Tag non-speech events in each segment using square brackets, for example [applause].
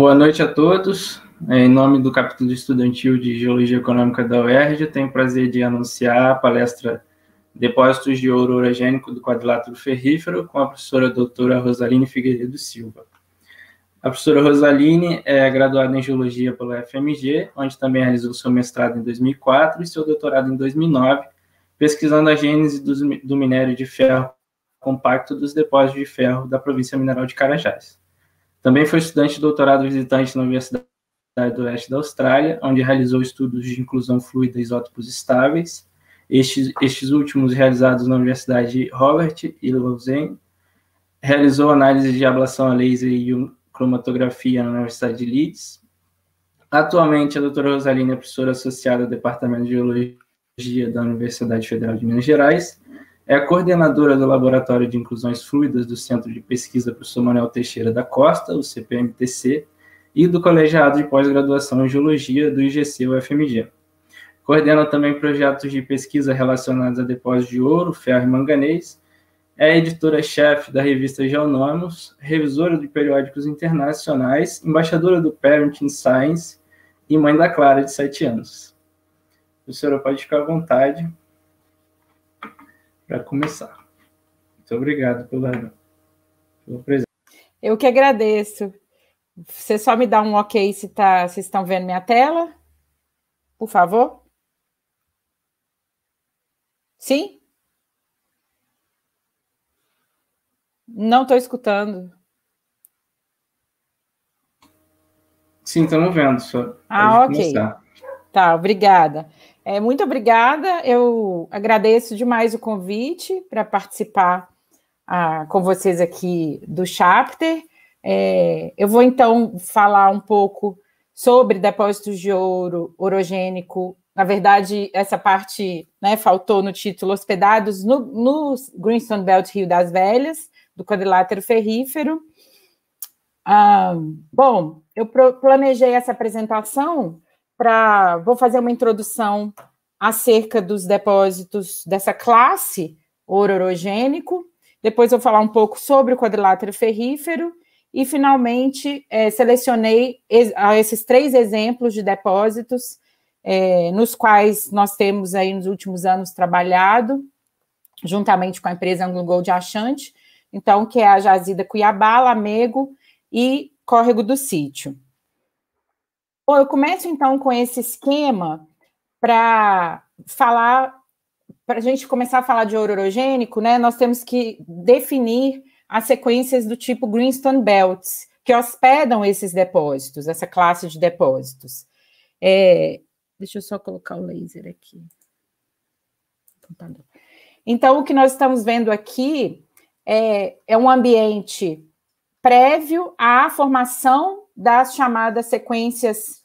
boa noite a todos. É, em nome do capítulo estudantil de Geologia Econômica da UERJ, tenho o prazer de anunciar a palestra Depósitos de Ouro Orogênico do Quadrilátero Ferrífero com a professora doutora Rosaline Figueiredo Silva. A professora Rosaline é graduada em Geologia pela FMG, onde também realizou seu mestrado em 2004 e seu doutorado em 2009, pesquisando a gênese do, do minério de ferro compacto dos depósitos de ferro da província mineral de Carajás. Também foi estudante de doutorado visitante na Universidade do Oeste da Austrália, onde realizou estudos de inclusão fluida e isótopos estáveis, estes, estes últimos realizados na Universidade de Robert e Lausanne. Realizou análise de ablação a laser e cromatografia na Universidade de Leeds. Atualmente, a doutora Rosalina é professora associada do Departamento de Geologia da Universidade Federal de Minas Gerais, é a coordenadora do Laboratório de Inclusões Fluidas do Centro de Pesquisa Professor Manuel Teixeira da Costa, o CPMTC, e do Colegiado de Pós-Graduação em Geologia do IGC UFMG. Coordena também projetos de pesquisa relacionados a depósitos de ouro, ferro e manganês. É editora-chefe da revista Geonômos, revisora de periódicos internacionais, embaixadora do Parenting Science e mãe da Clara, de 7 anos. A senhora pode ficar à vontade para começar. Muito obrigado pela, pela presença. Eu que agradeço. Você só me dá um ok se tá, vocês estão vendo minha tela? Por favor. Sim? Não estou escutando. Sim, estamos vendo. Só ah, ok. Começar. Tá, obrigada. É, muito obrigada. Eu agradeço demais o convite para participar ah, com vocês aqui do Chapter. É, eu vou então falar um pouco sobre depósitos de ouro orogênico. Na verdade, essa parte né, faltou no título hospedados no, no Greenstone Belt Rio das Velhas, do quadrilátero ferrífero. Ah, bom, eu planejei essa apresentação para. Vou fazer uma introdução acerca dos depósitos dessa classe ororogênico. Depois vou falar um pouco sobre o quadrilátero ferrífero. E, finalmente, é, selecionei ah, esses três exemplos de depósitos é, nos quais nós temos aí nos últimos anos trabalhado, juntamente com a empresa Anglo Gold Achante, então, que é a Jazida Cuiabá, Lamego e Córrego do Sítio. Bom, eu começo então com esse esquema para falar, para a gente começar a falar de orogênico, né? Nós temos que definir as sequências do tipo greenstone belts que hospedam esses depósitos, essa classe de depósitos. É, deixa eu só colocar o laser aqui. Então, o que nós estamos vendo aqui é, é um ambiente prévio à formação das chamadas sequências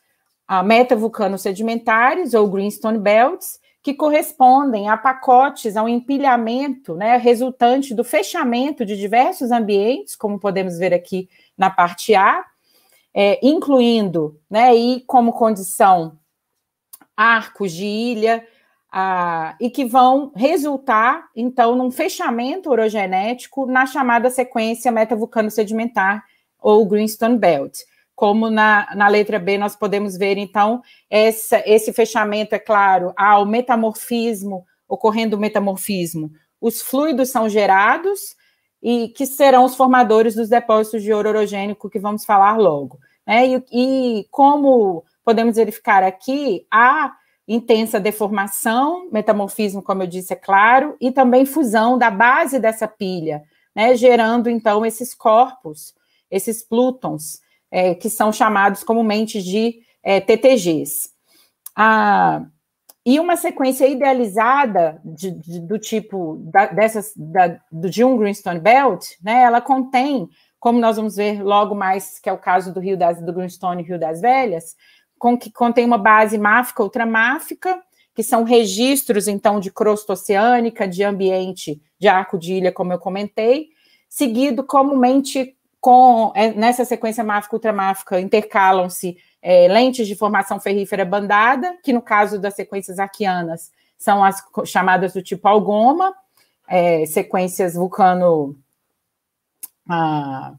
a metavulcanos sedimentares ou greenstone belts, que correspondem a pacotes, ao empilhamento né, resultante do fechamento de diversos ambientes, como podemos ver aqui na parte A, é, incluindo, né, e como condição, arcos de ilha, e que vão resultar, então, num fechamento orogenético na chamada sequência metavulcano sedimentar ou greenstone belt como na, na letra B nós podemos ver, então, essa, esse fechamento, é claro, ao metamorfismo, ocorrendo o metamorfismo. Os fluidos são gerados e que serão os formadores dos depósitos de ouro orogênico que vamos falar logo. Né? E, e como podemos verificar aqui, há intensa deformação, metamorfismo, como eu disse, é claro, e também fusão da base dessa pilha, né? gerando, então, esses corpos, esses plutons, é, que são chamados comumente de é, TTGs. Ah, e uma sequência idealizada de, de, do tipo da, dessas, da, do, de um Greenstone Belt, né, ela contém, como nós vamos ver logo mais, que é o caso do Rio das, do Greenstone e Rio das Velhas, com que contém uma base máfica, ultramáfica, que são registros, então, de crosta oceânica, de ambiente de arco de ilha, como eu comentei, seguido comumente com é, nessa sequência máfica ultramáfica intercalam-se é, lentes de formação ferrífera bandada, que no caso das sequências arqueanas são as chamadas do tipo algoma, é, sequências vulcano ah,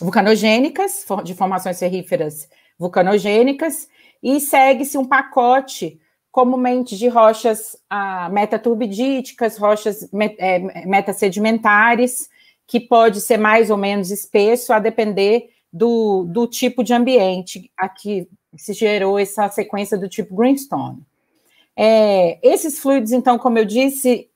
vulcanogênicas, de formações ferríferas vulcanogênicas, e segue-se um pacote comumente de rochas ah, metaturbidíticas, rochas met, é, metasedimentares, que pode ser mais ou menos espesso, a depender do, do tipo de ambiente a que se gerou essa sequência do tipo greenstone. É, esses fluidos, então, como eu disse,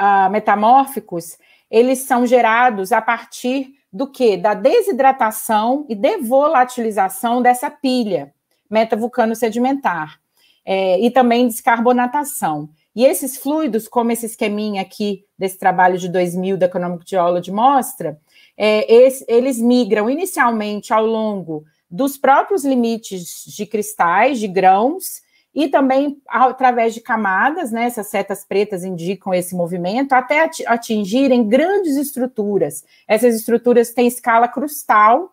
uh, metamórficos, eles são gerados a partir do que? Da desidratação e devolatilização dessa pilha metavulcano sedimentar é, e também descarbonatação. E esses fluidos, como esse esqueminha aqui desse trabalho de 2000 da Economic Geology mostra, é, esse, eles migram inicialmente ao longo dos próprios limites de cristais, de grãos, e também através de camadas, né, essas setas pretas indicam esse movimento, até atingirem grandes estruturas. Essas estruturas têm escala crustal,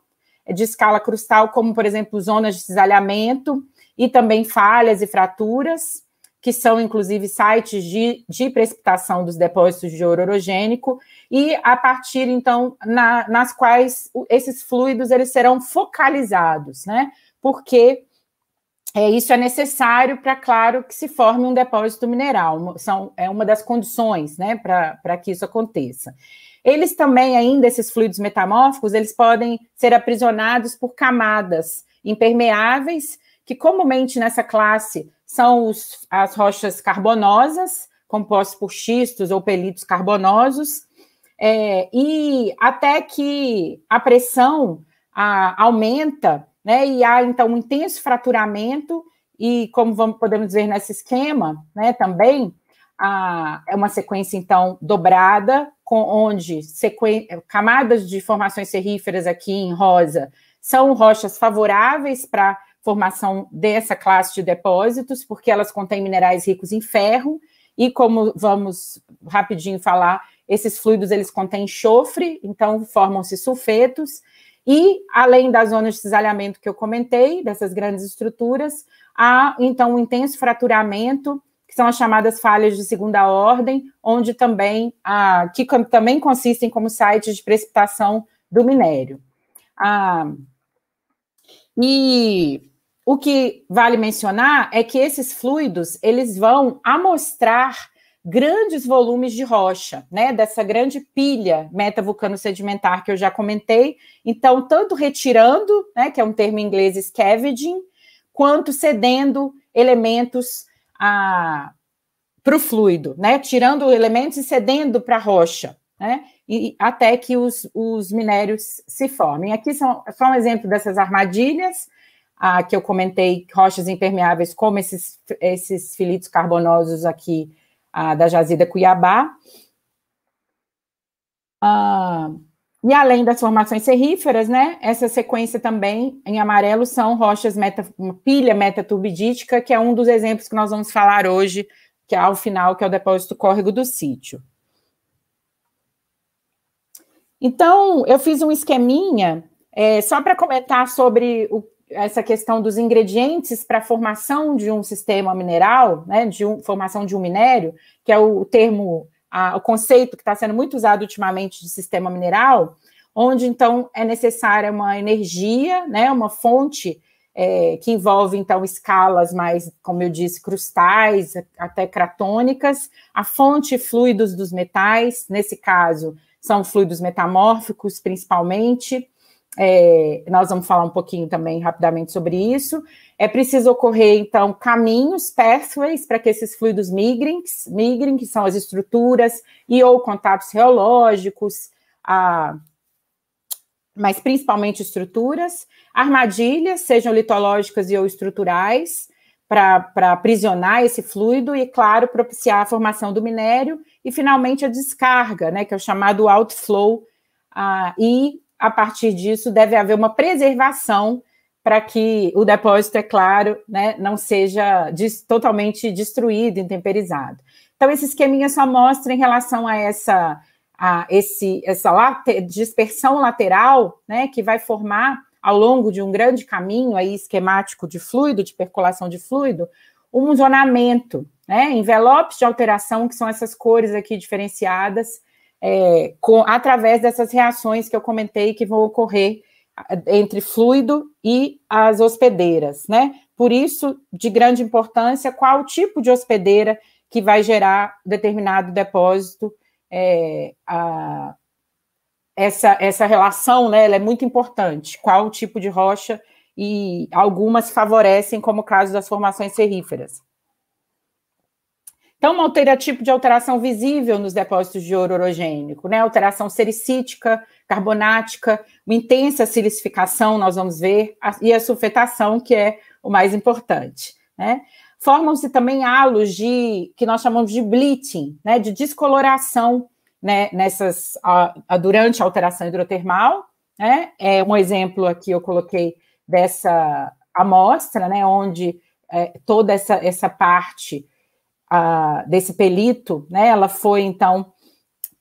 de escala crustal, como, por exemplo, zonas de cisalhamento, e também falhas e fraturas que são inclusive sites de, de precipitação dos depósitos de ouro orogênico, e a partir então na, nas quais esses fluidos eles serão focalizados, né? Porque é, isso é necessário para, claro, que se forme um depósito mineral, são, é uma das condições né, para que isso aconteça. Eles também, ainda, esses fluidos metamórficos, eles podem ser aprisionados por camadas impermeáveis que comumente nessa classe são os, as rochas carbonosas, compostas por xistos ou pelitos carbonosos, é, e até que a pressão a, aumenta, né, e há então um intenso fraturamento, e como vamos, podemos ver nesse esquema né, também, a, é uma sequência então dobrada, com onde camadas de formações serríferas aqui em rosa são rochas favoráveis para formação dessa classe de depósitos, porque elas contêm minerais ricos em ferro, e como vamos rapidinho falar, esses fluidos eles contêm enxofre, então formam-se sulfetos, e além das zonas de cisalhamento que eu comentei, dessas grandes estruturas, há então um intenso fraturamento, que são as chamadas falhas de segunda ordem, onde também, ah, que também consistem como sites de precipitação do minério. Ah, e o que vale mencionar é que esses fluidos eles vão amostrar grandes volumes de rocha, né, dessa grande pilha metavulcano sedimentar que eu já comentei. Então, tanto retirando, né, que é um termo em inglês scavenging, quanto cedendo elementos a para o fluido, né, tirando elementos e cedendo para a rocha, né, e até que os, os minérios se formem. Aqui são só um exemplo dessas armadilhas ah, que eu comentei, rochas impermeáveis, como esses, esses filitos carbonosos aqui ah, da jazida Cuiabá. Ah, e além das formações serríferas, né, essa sequência também em amarelo são rochas meta, pilha metaturbidítica, que é um dos exemplos que nós vamos falar hoje, que é ao final, que é o depósito córrego do sítio. Então, eu fiz um esqueminha é, só para comentar sobre o, essa questão dos ingredientes para a formação de um sistema mineral, né, de um, formação de um minério, que é o termo, a, o conceito que está sendo muito usado ultimamente de sistema mineral, onde então é necessária uma energia, né, uma fonte é, que envolve então escalas mais, como eu disse, crustais, até cratônicas, a fonte fluidos dos metais, nesse caso são fluidos metamórficos principalmente, é, nós vamos falar um pouquinho também rapidamente sobre isso. É preciso ocorrer, então, caminhos, pathways, para que esses fluidos migrem, migrem, que são as estruturas e ou contatos reológicos, a, mas principalmente estruturas, armadilhas, sejam litológicas e ou estruturais, para aprisionar esse fluido e, claro, propiciar a formação do minério e, finalmente, a descarga, né, que é o chamado outflow, a ah, e a partir disso, deve haver uma preservação para que o depósito, é claro, né, não seja des totalmente destruído, intemperizado. Então, esse esqueminha só mostra em relação a essa, a esse, essa late dispersão lateral, né, que vai formar ao longo de um grande caminho aí esquemático de fluido, de percolação de fluido, um zonamento, né, envelopes de alteração, que são essas cores aqui diferenciadas, é, com, através dessas reações que eu comentei que vão ocorrer entre fluido e as hospedeiras, né? Por isso, de grande importância, qual o tipo de hospedeira que vai gerar determinado depósito, é, a, essa, essa relação, né, ela é muito importante, qual o tipo de rocha, e algumas favorecem, como o caso das formações serríferas. Então, uma altera, tipo de alteração visível nos depósitos de ouro orogênico, né? Alteração sericítica, carbonática, uma intensa silicificação, nós vamos ver, e a sulfetação, que é o mais importante, né? Formam-se também halos de, que nós chamamos de bleaching, né? De descoloração, né? Nessas, a, a, durante a alteração hidrotermal, né? É um exemplo aqui eu coloquei dessa amostra, né? Onde é, toda essa, essa parte desse pelito, né, ela foi então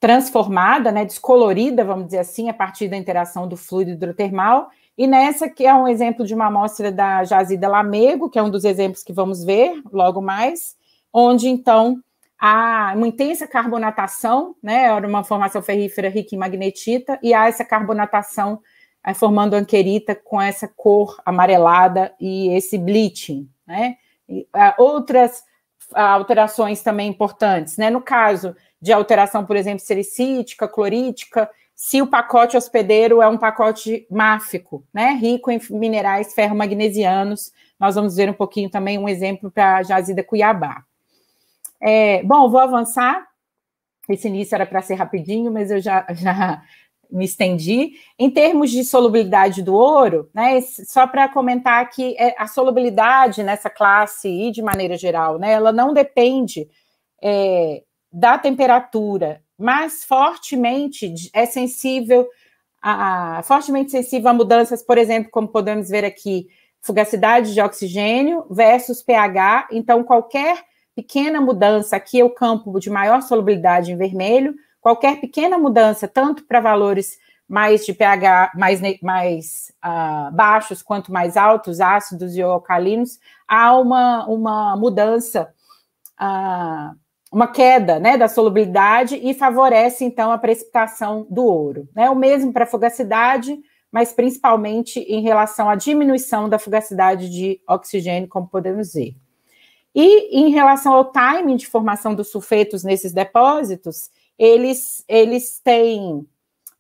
transformada, né, descolorida, vamos dizer assim, a partir da interação do fluido hidrotermal. E nessa que é um exemplo de uma amostra da jazida Lamego, que é um dos exemplos que vamos ver logo mais, onde então há uma intensa carbonatação, né, era uma formação ferrífera rica em magnetita, e há essa carbonatação é, formando anquerita com essa cor amarelada e esse bleaching, né? E, ah, outras alterações também importantes, né? No caso de alteração, por exemplo, sericítica, clorítica, se o pacote hospedeiro é um pacote máfico, né? Rico em minerais ferromagnesianos. Nós vamos ver um pouquinho também um exemplo para a Jazida Cuiabá. É, bom, vou avançar. Esse início era para ser rapidinho, mas eu já, já me estendi. Em termos de solubilidade do ouro, né, só para comentar que é, a solubilidade nessa classe e de maneira geral, né, ela não depende é, da temperatura, mas fortemente é sensível a, fortemente sensível a mudanças, por exemplo, como podemos ver aqui, fugacidade de oxigênio versus pH. Então, qualquer pequena mudança aqui é o campo de maior solubilidade em vermelho qualquer pequena mudança, tanto para valores mais de pH mais, mais uh, baixos quanto mais altos, ácidos e alcalinos, há uma, uma mudança, uh, uma queda né, da solubilidade e favorece, então, a precipitação do ouro. Né? O mesmo para a fugacidade, mas principalmente em relação à diminuição da fugacidade de oxigênio, como podemos ver. E em relação ao timing de formação dos sulfetos nesses depósitos, eles, eles têm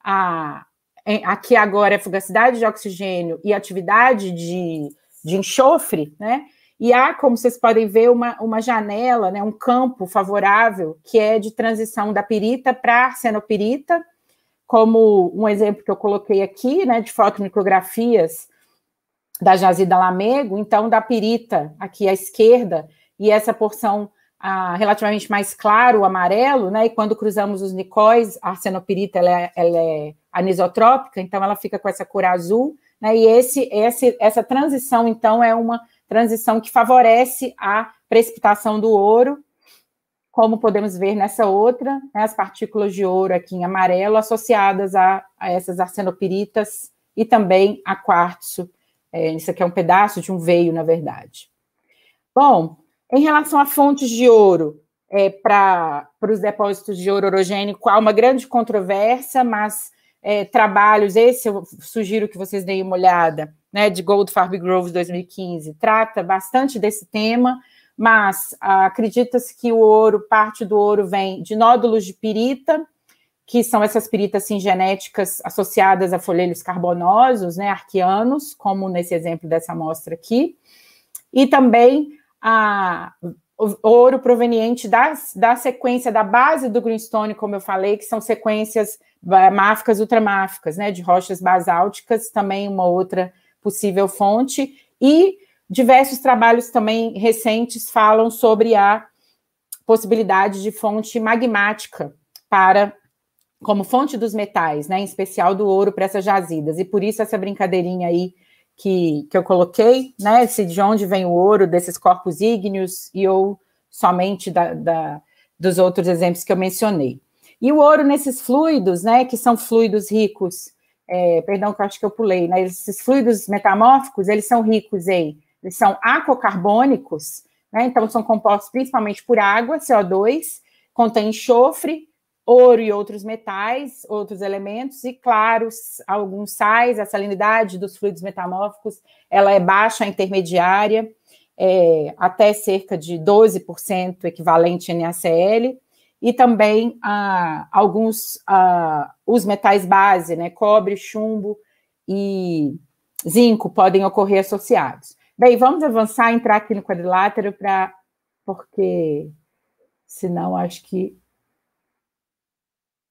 a, é, aqui agora a é fugacidade de oxigênio e atividade de, de enxofre, né? E há, como vocês podem ver, uma, uma janela, né, um campo favorável, que é de transição da pirita para arsenopirita, como um exemplo que eu coloquei aqui, né, de fotomicrografias da jazida Lamego, então da pirita aqui à esquerda, e essa porção ah, relativamente mais claro, o amarelo, né? E quando cruzamos os nicóis, a arsenopirita ela é, ela é anisotrópica, então ela fica com essa cor azul, né? E esse, esse, essa transição, então, é uma transição que favorece a precipitação do ouro, como podemos ver nessa outra, né, as partículas de ouro aqui em amarelo associadas a, a essas arsenopiritas e também a quartzo. É, isso aqui é um pedaço de um veio, na verdade. Bom, em relação a fontes de ouro, é, para os depósitos de ouro orogênico, há uma grande controvérsia, mas é, trabalhos, esse eu sugiro que vocês deem uma olhada, né, de Goldfarb Groves 2015, trata bastante desse tema, mas ah, acredita-se que o ouro, parte do ouro vem de nódulos de pirita, que são essas piritas assim, genéticas associadas a folhelhos carbonosos, né, arqueanos, como nesse exemplo dessa amostra aqui, e também a, o ouro proveniente das, da sequência da base do greenstone, como eu falei, que são sequências máficas, ultramáficas, né, de rochas basálticas, também uma outra possível fonte, e diversos trabalhos também recentes falam sobre a possibilidade de fonte magmática para como fonte dos metais, né, em especial do ouro para essas jazidas. E por isso essa brincadeirinha aí que, que eu coloquei, né? Se de onde vem o ouro desses corpos ígneos e ou somente da, da, dos outros exemplos que eu mencionei. E o ouro nesses fluidos, né? Que são fluidos ricos, é, perdão que eu acho que eu pulei, né? Esses fluidos metamórficos, eles são ricos em, eles são acocarbônicos, né? Então são compostos principalmente por água, CO2, contém enxofre, ouro e outros metais, outros elementos, e claro, alguns sais, a salinidade dos fluidos metamórficos, ela é baixa, intermediária, é, até cerca de 12% equivalente NaCl, e também ah, alguns, ah, os metais base, né, cobre, chumbo e zinco podem ocorrer associados. Bem, vamos avançar, entrar aqui no quadrilátero, para porque senão acho que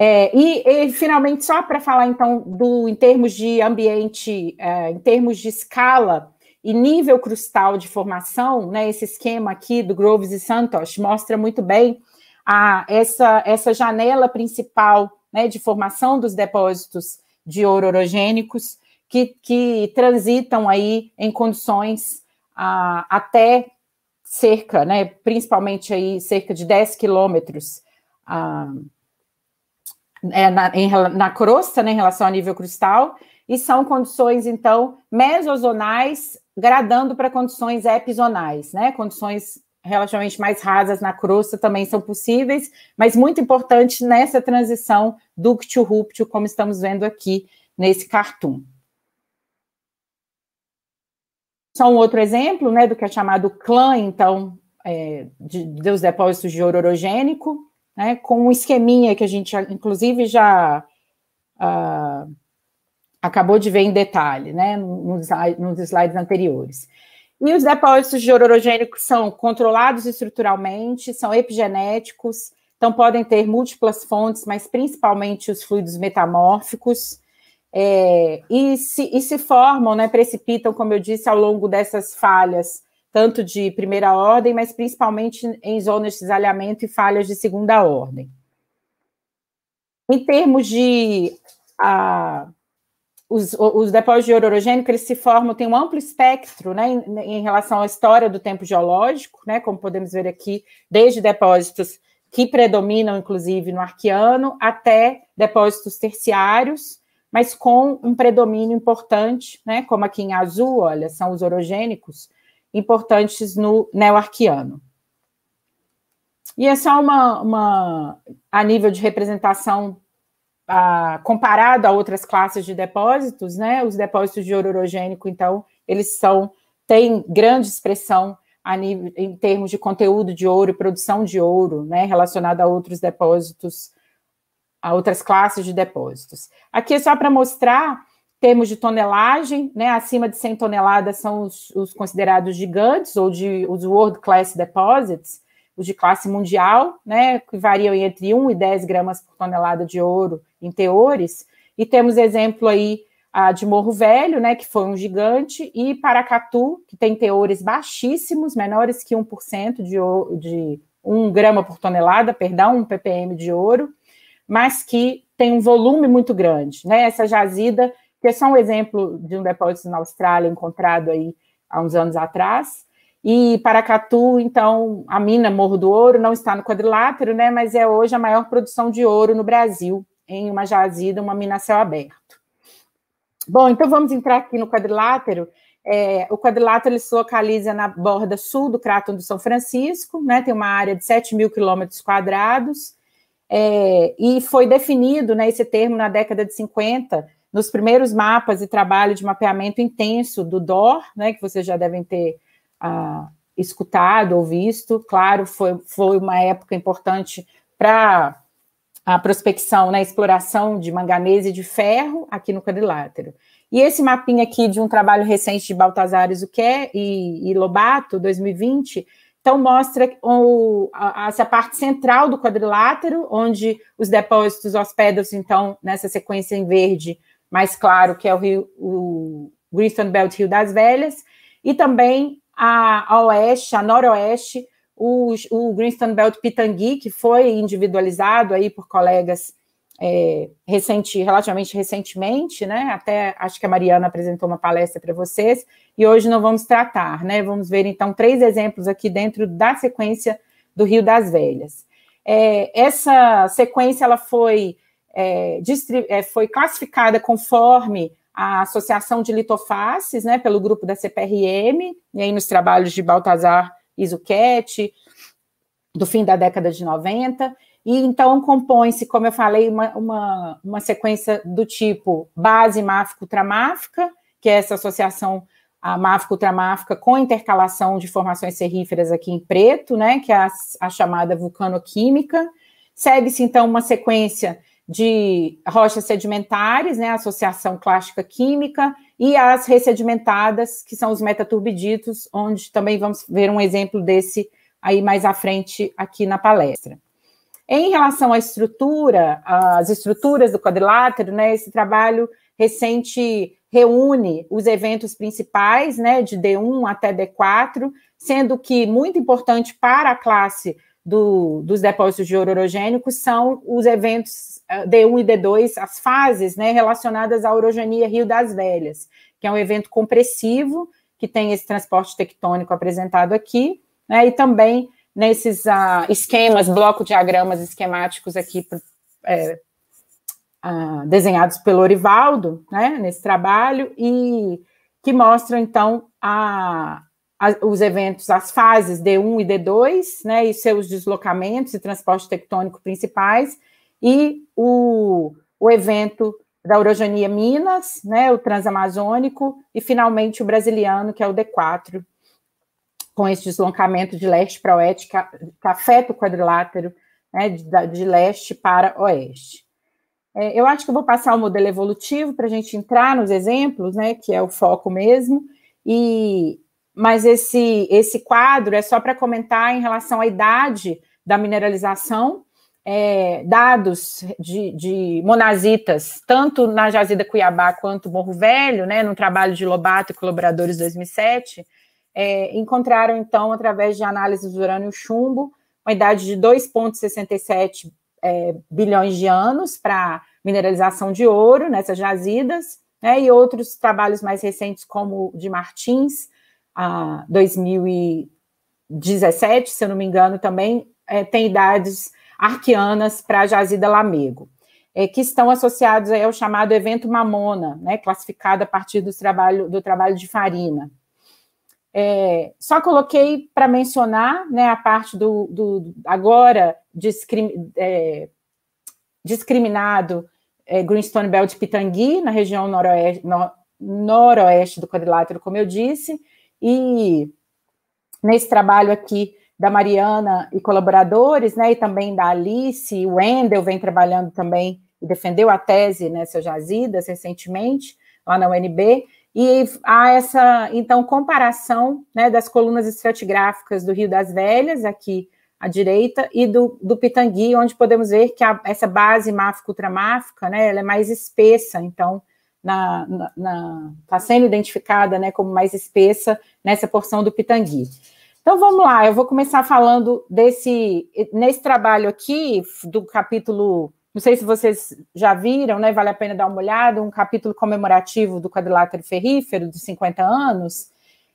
é, e, e, finalmente, só para falar então do em termos de ambiente, é, em termos de escala e nível crustal de formação, né, esse esquema aqui do Groves e Santos mostra muito bem a, essa, essa janela principal né, de formação dos depósitos de ouro orogênicos que, que transitam aí em condições ah, até cerca, né, principalmente aí cerca de 10 quilômetros. Ah, é, na, em, na crosta, né, em relação ao nível cristal, e são condições, então, mesozonais, gradando para condições epizonais, né? Condições relativamente mais rasas na crosta também são possíveis, mas muito importante nessa transição ductio rúptio, como estamos vendo aqui nesse cartoon. Só um outro exemplo, né, do que é chamado clã, então, é, de, dos depósitos de ouro orogênico, né, com um esqueminha que a gente, inclusive, já uh, acabou de ver em detalhe, né, nos, nos slides anteriores. E os depósitos de orogênicos são controlados estruturalmente, são epigenéticos, então podem ter múltiplas fontes, mas principalmente os fluidos metamórficos, é, e, se, e se formam, né, precipitam, como eu disse, ao longo dessas falhas tanto de primeira ordem, mas principalmente em zonas de desalhamento e falhas de segunda ordem. Em termos de uh, os, os, depósitos de orogênico, eles se formam, tem um amplo espectro né, em, em, relação à história do tempo geológico, né, como podemos ver aqui, desde depósitos que predominam, inclusive, no arqueano, até depósitos terciários, mas com um predomínio importante, né, como aqui em azul, olha, são os orogênicos, importantes no neoarquiano. E é só uma, uma a nível de representação comparado a outras classes de depósitos, né? Os depósitos de ouro orogênico, então, eles são têm grande expressão a nível, em termos de conteúdo de ouro e produção de ouro, né? Relacionado a outros depósitos, a outras classes de depósitos. Aqui é só para mostrar termos de tonelagem, né, acima de 100 toneladas são os, os, considerados gigantes ou de, os World Class Deposits, os de classe mundial, né, que variam entre 1 e 10 gramas por tonelada de ouro em teores. E temos exemplo aí a de Morro Velho, né, que foi um gigante, e Paracatu, que tem teores baixíssimos, menores que 1% de, de 1 grama por tonelada, perdão, 1 ppm de ouro, mas que tem um volume muito grande. Né? Essa jazida que é só um exemplo de um depósito na Austrália encontrado aí há uns anos atrás. E Paracatu, então, a mina Morro do Ouro não está no quadrilátero, né, mas é hoje a maior produção de ouro no Brasil, em uma jazida, uma mina a céu aberto. Bom, então vamos entrar aqui no quadrilátero. É, o quadrilátero ele se localiza na borda sul do cráton do São Francisco, né, tem uma área de 7 mil quilômetros quadrados, é, e foi definido né, esse termo na década de 50 nos primeiros mapas e trabalho de mapeamento intenso do DOR, né, que vocês já devem ter ah, escutado ou visto. Claro, foi, foi uma época importante para a prospecção, né, exploração de manganês e de ferro aqui no quadrilátero. E esse mapinha aqui de um trabalho recente de Baltazar Zuquer e, e Lobato, 2020, então mostra o, a, essa parte central do quadrilátero, onde os depósitos hospedam-se, então, nessa sequência em verde, mais claro, que é o, Rio, o Greenstone Belt Rio das Velhas, e também a, a oeste, a noroeste, o, o Greenstone Belt Pitangui, que foi individualizado aí por colegas é, recente, relativamente recentemente, né? Até acho que a Mariana apresentou uma palestra para vocês, e hoje não vamos tratar, né? Vamos ver então três exemplos aqui dentro da sequência do Rio das Velhas. É, essa sequência ela foi é, é, foi classificada conforme a Associação de Litofaces, né, pelo grupo da CPRM, e aí nos trabalhos de Baltazar Izuquete, do fim da década de 90, e então compõe-se, como eu falei, uma, uma, uma sequência do tipo base máfico ultramáfica, que é essa associação a máfico ultramáfica com intercalação de formações serríferas aqui em preto, né, que é a, a chamada vulcanoquímica. Segue-se, então, uma sequência de rochas sedimentares, né, associação clássica química, e as ressedimentadas, que são os metaturbiditos, onde também vamos ver um exemplo desse aí mais à frente aqui na palestra. Em relação à estrutura, às estruturas do quadrilátero, né, esse trabalho recente reúne os eventos principais, né, de D1 até D4, sendo que muito importante para a classe do, dos depósitos de orogênicos são os eventos ah, D1 e D2, as fases né, relacionadas à orogenia Rio das Velhas, que é um evento compressivo, que tem esse transporte tectônico apresentado aqui, né, e também nesses uh, esquemas, bloco diagramas esquemáticos aqui é, uh, desenhados pelo Orivaldo, né, nesse trabalho, e que mostram, então, a, os eventos, as fases D1 e D2, né, e seus deslocamentos e transporte tectônico principais, e o, o evento da orogenia Minas, né, o Transamazônico, e finalmente o brasiliano, que é o D4, com esse deslocamento de leste para oeste, que afeta o quadrilátero né, de, de, leste para oeste. É, eu acho que eu vou passar o modelo evolutivo para a gente entrar nos exemplos, né, que é o foco mesmo, e mas esse, esse quadro é só para comentar em relação à idade da mineralização, é, dados de, de, monazitas, tanto na Jazida Cuiabá quanto Morro Velho, né, no trabalho de Lobato e colaboradores 2007, é, encontraram, então, através de análises do urânio chumbo, uma idade de 2,67 é, bilhões de anos para mineralização de ouro nessas jazidas, né, e outros trabalhos mais recentes, como o de Martins, a 2017, se eu não me engano, também é, tem idades arquianas para Jazida Lamego, é, que estão associados ao chamado evento Mamona, né, classificado a partir do trabalho, do trabalho de Farina. É, só coloquei para mencionar né, a parte do, do agora discrim, é, discriminado é, Greenstone Belt de Pitangui, na região noroeste, no, noroeste do quadrilátero, como eu disse, e nesse trabalho aqui da Mariana e colaboradores, né, e também da Alice, o Wendel vem trabalhando também e defendeu a tese, né, seu Jazidas, recentemente, lá na UNB, e há essa, então, comparação, né, das colunas estratigráficas do Rio das Velhas, aqui à direita, e do, do Pitangui, onde podemos ver que a, essa base máfica-ultramáfica, né, ela é mais espessa, então, na, na, na tá sendo identificada né, como mais espessa nessa porção do Pitangui. Então vamos lá, eu vou começar falando desse nesse trabalho aqui do capítulo, não sei se vocês já viram, né? Vale a pena dar uma olhada, um capítulo comemorativo do quadrilátero ferrífero dos 50 anos,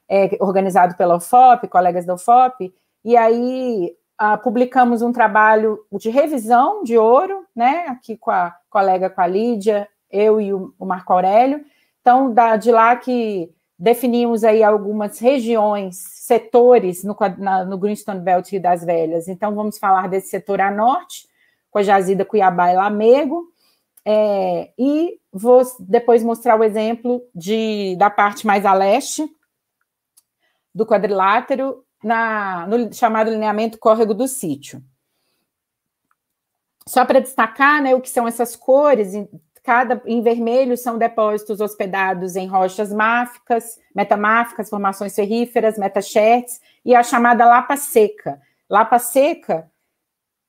é, organizado pela UFOP, colegas da UFOP, e aí ah, publicamos um trabalho de revisão de ouro, né? Aqui com a colega com a Lídia eu e o Marco Aurélio. Então, da, de lá que definimos aí algumas regiões, setores no, na, no Greenstone Belt Rio das Velhas. Então, vamos falar desse setor a norte, com a Jazida Cuiabá e Lamego. É, e vou depois mostrar o exemplo de, da parte mais a leste do quadrilátero, na, no chamado lineamento córrego do sítio. Só para destacar né, o que são essas cores, cada em vermelho são depósitos hospedados em rochas máficas, metamáficas, formações ferríferas, metaxertes e a chamada lapa seca. Lapa seca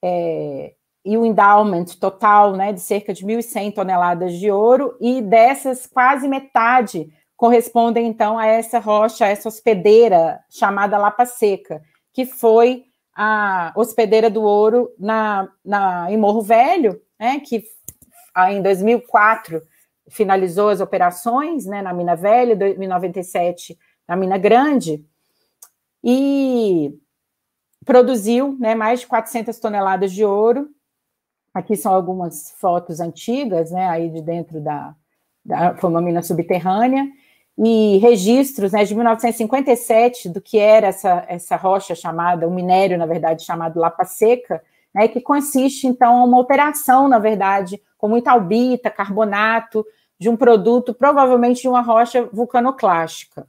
é, e o endowment total né, de cerca de 1.100 toneladas de ouro, e dessas quase metade correspondem então a essa rocha, a essa hospedeira chamada lapa seca, que foi a hospedeira do ouro na, na, em Morro Velho, né, que ah, em 2004 finalizou as operações né, na Mina Velha, em 1997 na Mina Grande, e produziu né, mais de 400 toneladas de ouro. Aqui são algumas fotos antigas, né, aí de dentro da, da foi uma mina subterrânea, e registros né, de 1957 do que era essa, essa rocha chamada, um minério, na verdade, chamado Lapa Seca, né, que consiste, então, uma alteração, na verdade, com muita albita, carbonato, de um produto, provavelmente de uma rocha vulcanoclástica.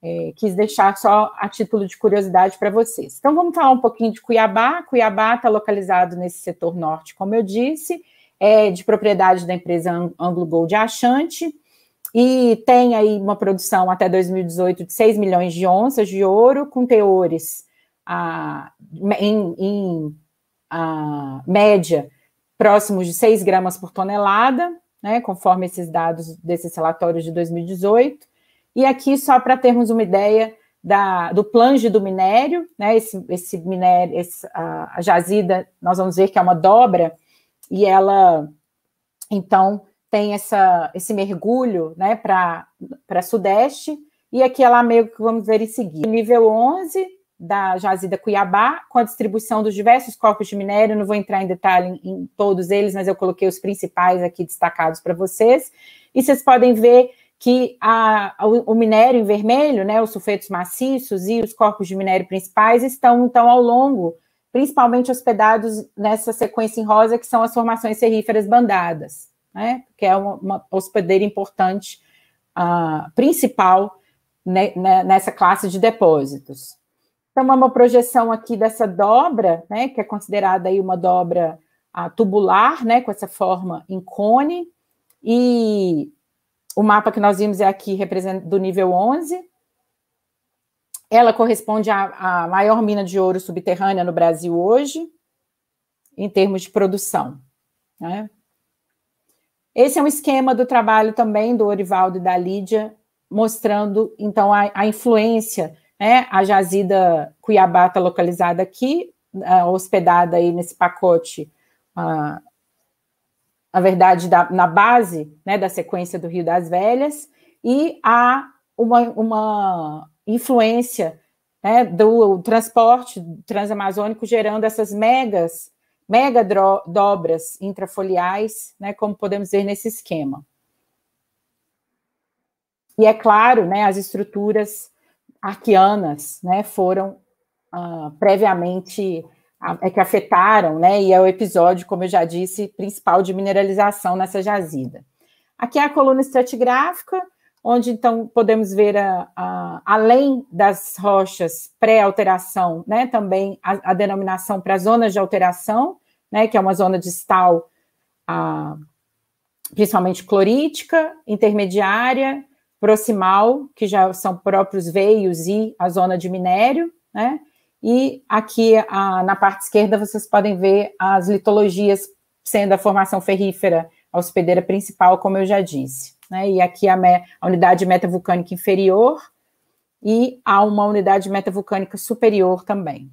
É, quis deixar só a título de curiosidade para vocês. Então, vamos falar um pouquinho de Cuiabá. Cuiabá está localizado nesse setor norte, como eu disse, é de propriedade da empresa Anglo Gold Achante, e tem aí uma produção até 2018 de 6 milhões de onças de ouro, com teores ah, em, em a média próximos de 6 gramas por tonelada, né, conforme esses dados desses relatórios de 2018. E aqui, só para termos uma ideia da, do plunge do minério, né, esse, esse minério, esse, a, a, jazida, nós vamos ver que é uma dobra, e ela, então, tem essa, esse mergulho né, para sudeste, e aqui ela é meio que vamos ver em seguida. Nível 11, da Jazida Cuiabá, com a distribuição dos diversos corpos de minério. Não vou entrar em detalhe em, em todos eles, mas eu coloquei os principais aqui destacados para vocês. E vocês podem ver que a, o, minério em vermelho, né, os sulfetos maciços e os corpos de minério principais estão, então, ao longo, principalmente hospedados nessa sequência em rosa, que são as formações serríferas bandadas, né, que é uma, uma hospedeira importante, uh, principal né, né, nessa classe de depósitos. Então, é uma projeção aqui dessa dobra, né, que é considerada aí uma dobra ah, tubular, né, com essa forma em cone, e o mapa que nós vimos é aqui do nível 11. Ela corresponde à, à maior mina de ouro subterrânea no Brasil hoje, em termos de produção. Né? Esse é um esquema do trabalho também do Orivaldo e da Lídia, mostrando, então, a, a influência é, a Jazida Cuiabá está localizada aqui, uh, hospedada aí nesse pacote, uh, na verdade, da, na base né, da sequência do Rio das Velhas, e há uma, uma influência né, do transporte transamazônico gerando essas megas, mega dobras intrafoliais, né, como podemos ver nesse esquema. E é claro, né, as estruturas Arquianas, né, foram uh, previamente é que afetaram, né? E é o episódio, como eu já disse, principal de mineralização nessa jazida. Aqui é a coluna estratigráfica, onde então podemos ver a, a, além das rochas pré-alteração, né? Também a, a denominação para zonas de alteração, né? Que é uma zona distal, a, ah, principalmente clorítica, intermediária proximal, que já são próprios veios e a zona de minério, né? E aqui a, na parte esquerda vocês podem ver as litologias sendo a formação ferrífera, a hospedeira principal, como eu já disse. Né? E aqui a, me, a unidade metavulcânica inferior e há uma unidade metavulcânica superior também.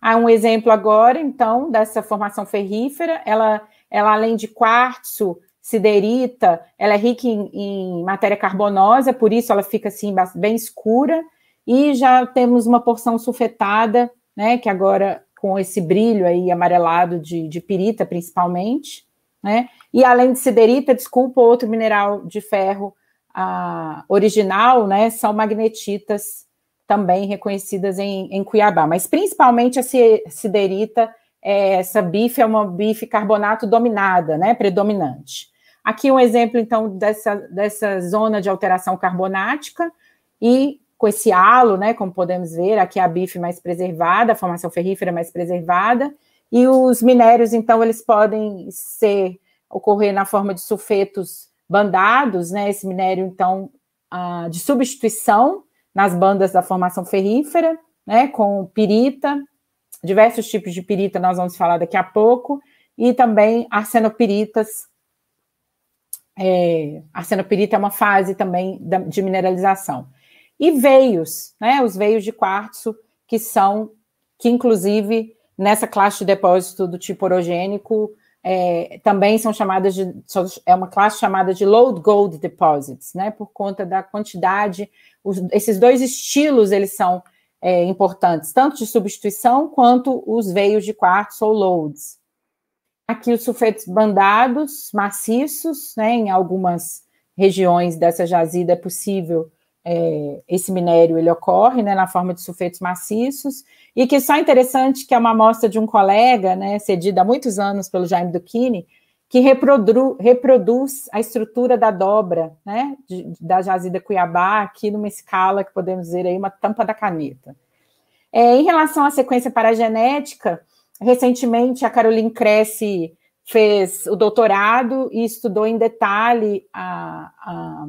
Há um exemplo agora, então, dessa formação ferrífera. Ela, ela além de quartzo, siderita, ela é rica em, em matéria carbonosa, por isso ela fica assim bem escura, e já temos uma porção sulfetada, né, que agora com esse brilho aí amarelado de, de pirita principalmente, né, e além de siderita, desculpa, outro mineral de ferro ah, original, né, são magnetitas também reconhecidas em, em Cuiabá, mas principalmente a siderita, é, essa bife é uma bife carbonato dominada, né, predominante. Aqui um exemplo, então, dessa, dessa zona de alteração carbonática e com esse halo, né, como podemos ver, aqui a bife mais preservada, a formação ferrífera mais preservada, e os minérios, então, eles podem ser, ocorrer na forma de sulfetos bandados, né, esse minério, então, ah, de substituição nas bandas da formação ferrífera, né, com pirita, diversos tipos de pirita nós vamos falar daqui a pouco, e também arsenopiritas é, arsenopirita é uma fase também da, de mineralização. E veios, né? Os veios de quartzo, que são, que inclusive nessa classe de depósito do tipo orogênico, é, também são chamadas de, é uma classe chamada de load gold deposits, né? Por conta da quantidade, os, esses dois estilos, eles são é, importantes, tanto de substituição quanto os veios de quartzo ou loads. Aqui os sulfetos bandados, maciços, né, em algumas regiões dessa jazida é possível é, esse minério ele ocorre né, na forma de sulfetos maciços, e que só é interessante que é uma amostra de um colega, né, cedida há muitos anos pelo Jaime Duchini, que reprodu, reproduz a estrutura da dobra né, de, da jazida Cuiabá, aqui numa escala que podemos dizer aí, uma tampa da caneta. É, em relação à sequência paragenética, Recentemente, a Caroline Cresce fez o doutorado e estudou em detalhe a, a,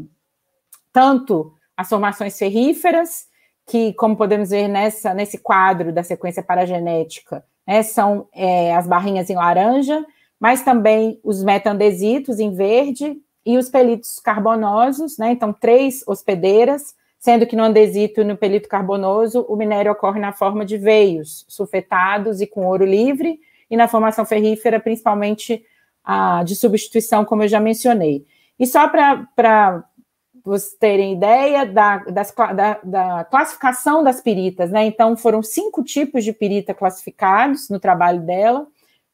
tanto as formações ferríferas, que, como podemos ver nessa, nesse quadro da sequência paragenética, né, são é, as barrinhas em laranja, mas também os metandesitos em verde e os pelitos carbonosos, né, então três hospedeiras, sendo que no andesito e no pelito carbonoso o minério ocorre na forma de veios sulfetados e com ouro livre, e na formação ferrífera, principalmente a de substituição, como eu já mencionei. E só para vocês terem ideia da, das, da, da, classificação das piritas, né? Então, foram cinco tipos de pirita classificados no trabalho dela,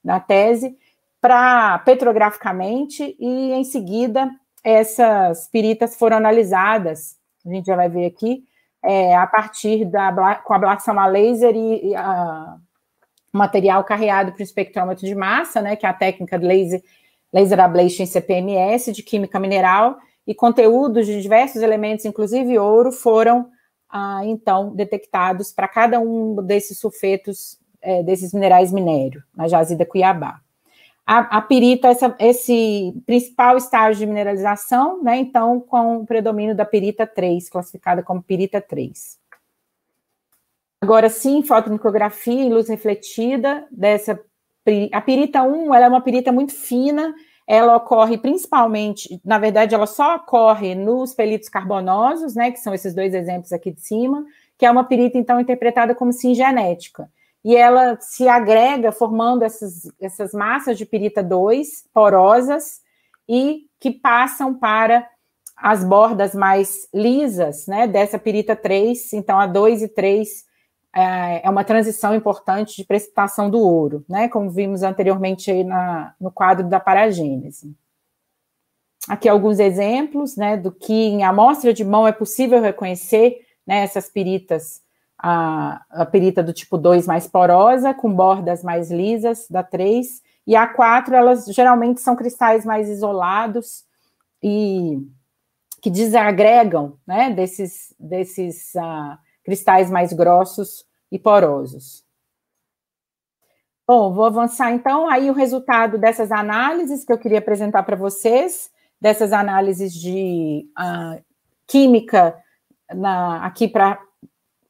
na tese, para petrograficamente, e em seguida essas piritas foram analisadas a gente já vai ver aqui, é, a partir da com ablação a laser e, e a, material carreado para o espectrômetro de massa, né, que é a técnica de laser, laser ablation CPMS de química mineral e conteúdos de diversos elementos, inclusive ouro, foram ah, então detectados para cada um desses sulfetos, é, desses minerais minério, na jazida Cuiabá. A, a pirita, essa, esse principal estágio de mineralização, né? Então, com o predomínio da pirita 3, classificada como pirita 3. Agora sim, fotomicrografia e luz refletida dessa a pirita 1, ela é uma pirita muito fina, ela ocorre principalmente, na verdade, ela só ocorre nos pelitos carbonosos, né, que são esses dois exemplos aqui de cima, que é uma pirita, então, interpretada como cingenética e ela se agrega formando essas, essas massas de pirita 2 porosas e que passam para as bordas mais lisas né, dessa pirita 3. Então, a 2 e 3 é, é uma transição importante de precipitação do ouro, né, como vimos anteriormente na, no quadro da paragênese. Aqui alguns exemplos né, do que em amostra de mão é possível reconhecer né, essas piritas a, a perita do tipo 2 mais porosa, com bordas mais lisas, da 3, e a 4, elas geralmente são cristais mais isolados e que desagregam, né, desses, desses uh, cristais mais grossos e porosos. Bom, vou avançar então aí o resultado dessas análises que eu queria apresentar para vocês, dessas análises de uh, química na, aqui para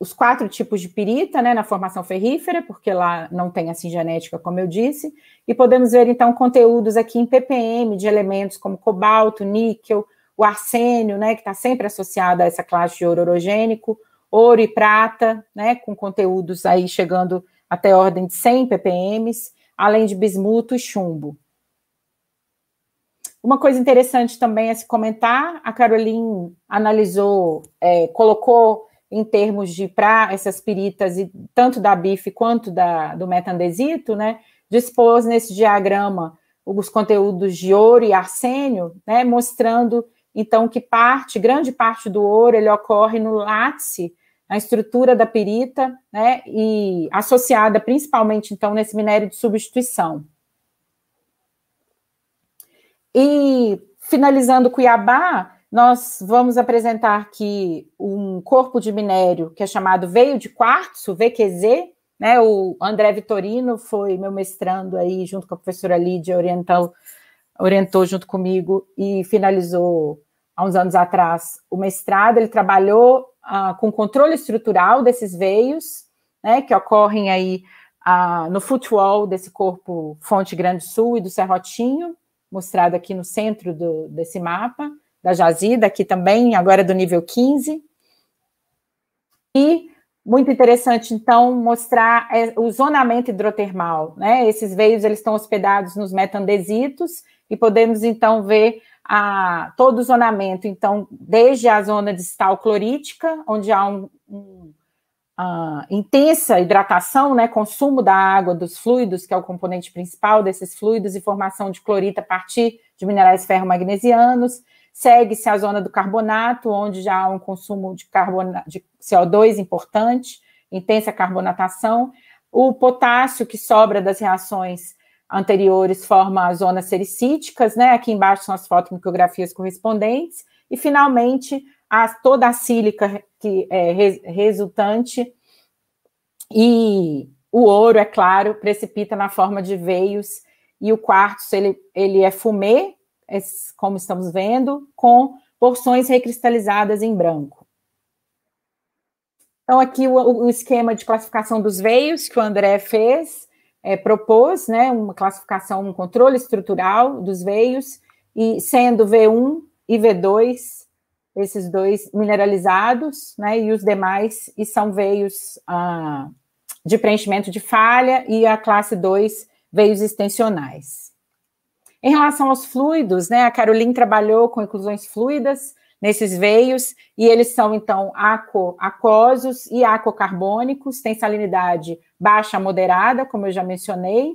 os quatro tipos de pirita né, na formação ferrífera, porque lá não tem assim genética, como eu disse, e podemos ver então conteúdos aqui em ppm de elementos como cobalto, níquel, o arsênio, né, que está sempre associado a essa classe de ouro orogênico, ouro e prata, né, com conteúdos aí chegando até ordem de 100 ppms, além de bismuto e chumbo. Uma coisa interessante também a se comentar, a Caroline analisou, é, colocou em termos de para essas piritas, e tanto da BIF quanto da, do metandesito, né, dispôs nesse diagrama os conteúdos de ouro e arsênio, né, mostrando então que parte, grande parte do ouro, ele ocorre no látice, na estrutura da pirita, né, e associada principalmente então nesse minério de substituição. E finalizando Cuiabá, nós vamos apresentar aqui um corpo de minério que é chamado veio de quartzo, VQZ, né? O André Vitorino foi meu mestrando aí junto com a professora Lídia, orientou, orientou junto comigo e finalizou há uns anos atrás o mestrado. Ele trabalhou ah, com controle estrutural desses veios, né, que ocorrem aí ah, no futebol desse corpo Fonte Grande Sul e do Serrotinho, mostrado aqui no centro do, desse mapa da Jazida, aqui também, agora é do nível 15. E muito interessante, então, mostrar é, o zonamento hidrotermal, né? Esses veios, eles estão hospedados nos metandesitos e podemos, então, ver a, todo o zonamento, então, desde a zona distal clorítica, onde há um, um ah, intensa hidratação, né, consumo da água, dos fluidos, que é o componente principal desses fluidos, e formação de clorita a partir de minerais ferromagnesianos, Segue-se a zona do carbonato, onde já há um consumo de, carbona, de CO2 importante, intensa carbonatação. O potássio que sobra das reações anteriores forma as zonas sericíticas, né? Aqui embaixo são as fotomicrografias correspondentes. E, finalmente, a, toda a sílica que é resultante e o ouro, é claro, precipita na forma de veios e o quartzo ele, ele é fumê, como estamos vendo, com porções recristalizadas em branco. Então, aqui o, o esquema de classificação dos veios que o André fez, é, propôs, né, uma classificação, um controle estrutural dos veios, e sendo V1 e V2, esses dois mineralizados, né, e os demais, e são veios ah, de preenchimento de falha, e a classe 2, veios extensionais. Em relação aos fluidos, né, a Caroline trabalhou com inclusões fluidas nesses veios, e eles são, então, aquosos e aquocarbônicos, tem salinidade baixa a moderada, como eu já mencionei,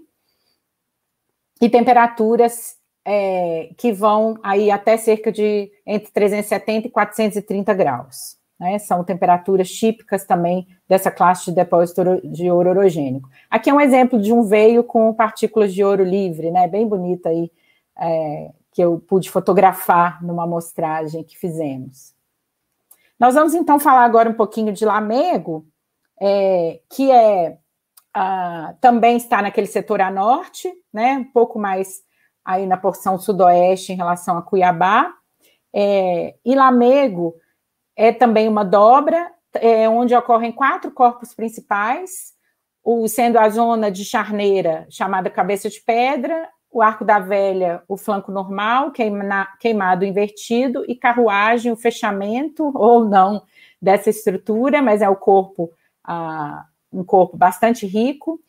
e temperaturas é, que vão aí até cerca de entre 370 e 430 graus. Né? São temperaturas típicas também dessa classe de depósito de ouro orogênico. Aqui é um exemplo de um veio com partículas de ouro livre, né? Bem bonita aí é, que eu pude fotografar numa amostragem que fizemos. Nós vamos então falar agora um pouquinho de Lamego, é, que é também está naquele setor a norte, né, um pouco mais aí na porção sudoeste em relação a Cuiabá. É, e Lamego é também uma dobra, é, onde ocorrem quatro corpos principais, o, sendo a zona de charneira chamada Cabeça de Pedra, o Arco da Velha, o flanco normal, queima, queimado invertido, e carruagem, o fechamento ou não dessa estrutura, mas é o corpo, ah, um corpo bastante rico,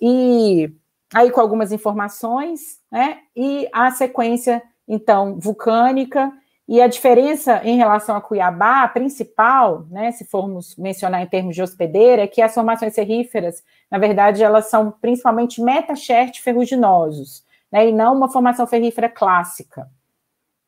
e aí com algumas informações, né? E a sequência, então, vulcânica, e a diferença em relação a Cuiabá, a principal, né, se formos mencionar em termos de hospedeira, é que as formações serríferas, na verdade, elas são principalmente meta ferruginosos, né, e não uma formação ferrífera clássica.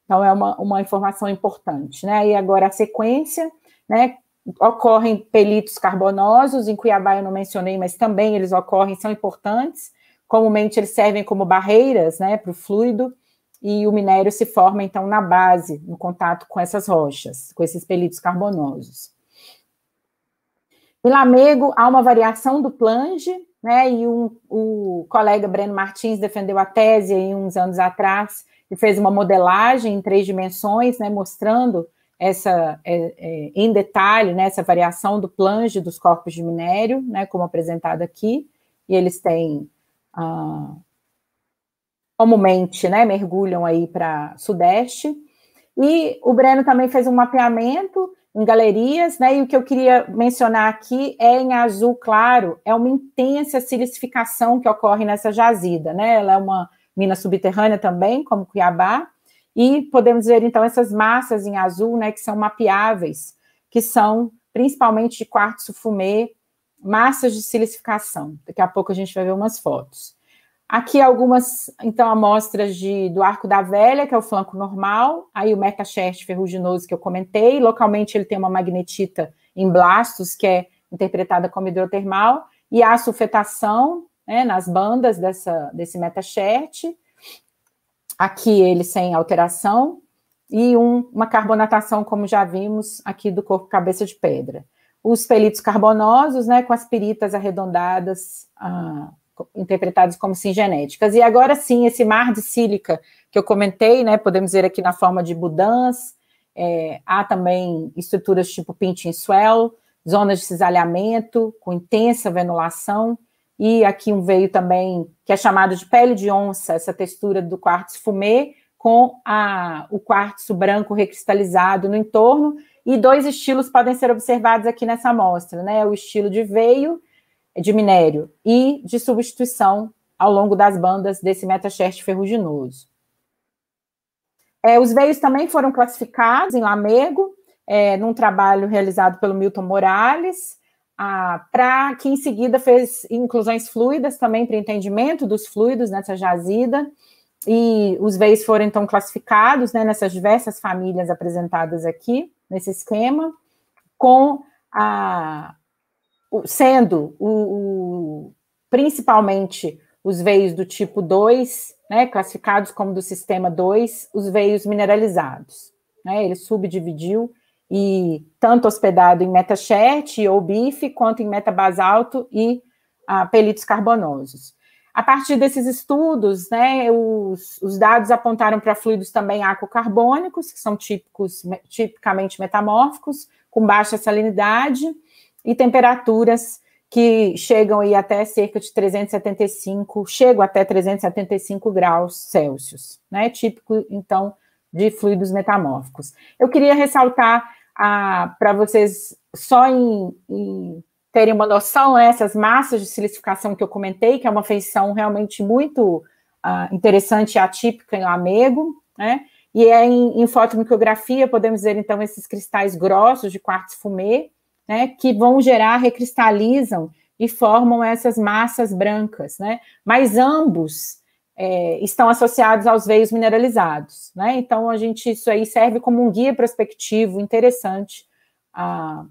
Então, é uma, uma informação importante. Né? E agora, a sequência, né, ocorrem pelitos carbonosos, em Cuiabá eu não mencionei, mas também eles ocorrem, são importantes. Comumente, eles servem como barreiras né, para o fluido, e o minério se forma, então, na base, no contato com essas rochas, com esses pelitos carbonosos. Em Lamego, há uma variação do plange, né? E um, o colega Breno Martins defendeu a tese aí uns anos atrás e fez uma modelagem em três dimensões, né? Mostrando essa é, é, em detalhe, né? Essa variação do planje dos corpos de minério, né? Como apresentado aqui, e eles têm ah, comumente, né? Mergulham aí para sudeste. E o Breno também fez um mapeamento em galerias, né? E o que eu queria mencionar aqui é em azul claro, é uma intensa silicificação que ocorre nessa jazida, né? Ela é uma mina subterrânea também, como Cuiabá, e podemos ver então essas massas em azul, né, que são mapeáveis, que são principalmente de quartzo fumê, massas de silicificação. Daqui a pouco a gente vai ver umas fotos. Aqui algumas, então, amostras de, do Arco da Velha, que é o flanco normal, aí o metachert ferruginoso que eu comentei, localmente ele tem uma magnetita em blastos, que é interpretada como hidrotermal, e a sulfetação né, nas bandas dessa, desse metacherte, aqui ele sem alteração, e um, uma carbonatação, como já vimos aqui do corpo cabeça de pedra. Os pelitos carbonosos, né, com as piritas arredondadas, ah, interpretadas como singenéticas. E agora sim, esse mar de sílica que eu comentei, né, podemos ver aqui na forma de budãs, é, há também estruturas tipo pinching swell, zonas de cisalhamento com intensa venulação, e aqui um veio também que é chamado de pele de onça, essa textura do quartzo fumê com a, o quartzo branco recristalizado no entorno, e dois estilos podem ser observados aqui nessa amostra, né? O estilo de veio de minério e de substituição ao longo das bandas desse metacherte ferruginoso. É, os veios também foram classificados em Lamego, é, num trabalho realizado pelo Milton Morales, para que em seguida fez inclusões fluidas também para entendimento dos fluidos nessa jazida, e os veios foram então classificados né, nessas diversas famílias apresentadas aqui, nesse esquema, com a, sendo o, o, principalmente os veios do tipo 2, né, classificados como do sistema 2, os veios mineralizados. Né, ele subdividiu e tanto hospedado em metachert ou bife, quanto em metabasalto e ah, pelitos carbonosos. A partir desses estudos, né, os, os dados apontaram para fluidos também aquocarbônicos, que são típicos, tipicamente metamórficos, com baixa salinidade, e temperaturas que chegam aí até cerca de 375, chegam até 375 graus Celsius, né? Típico, então, de fluidos metamórficos. Eu queria ressaltar ah, para vocês, só em, em, terem uma noção, né, essas massas de silicificação que eu comentei, que é uma feição realmente muito ah, interessante e atípica em Lamego, né? E é em, em fotomicrografia, podemos ver, então, esses cristais grossos de quartzo fumê, né, que vão gerar, recristalizam e formam essas massas brancas, né? Mas ambos é, estão associados aos veios mineralizados, né? Então a gente isso aí serve como um guia prospectivo interessante, ah,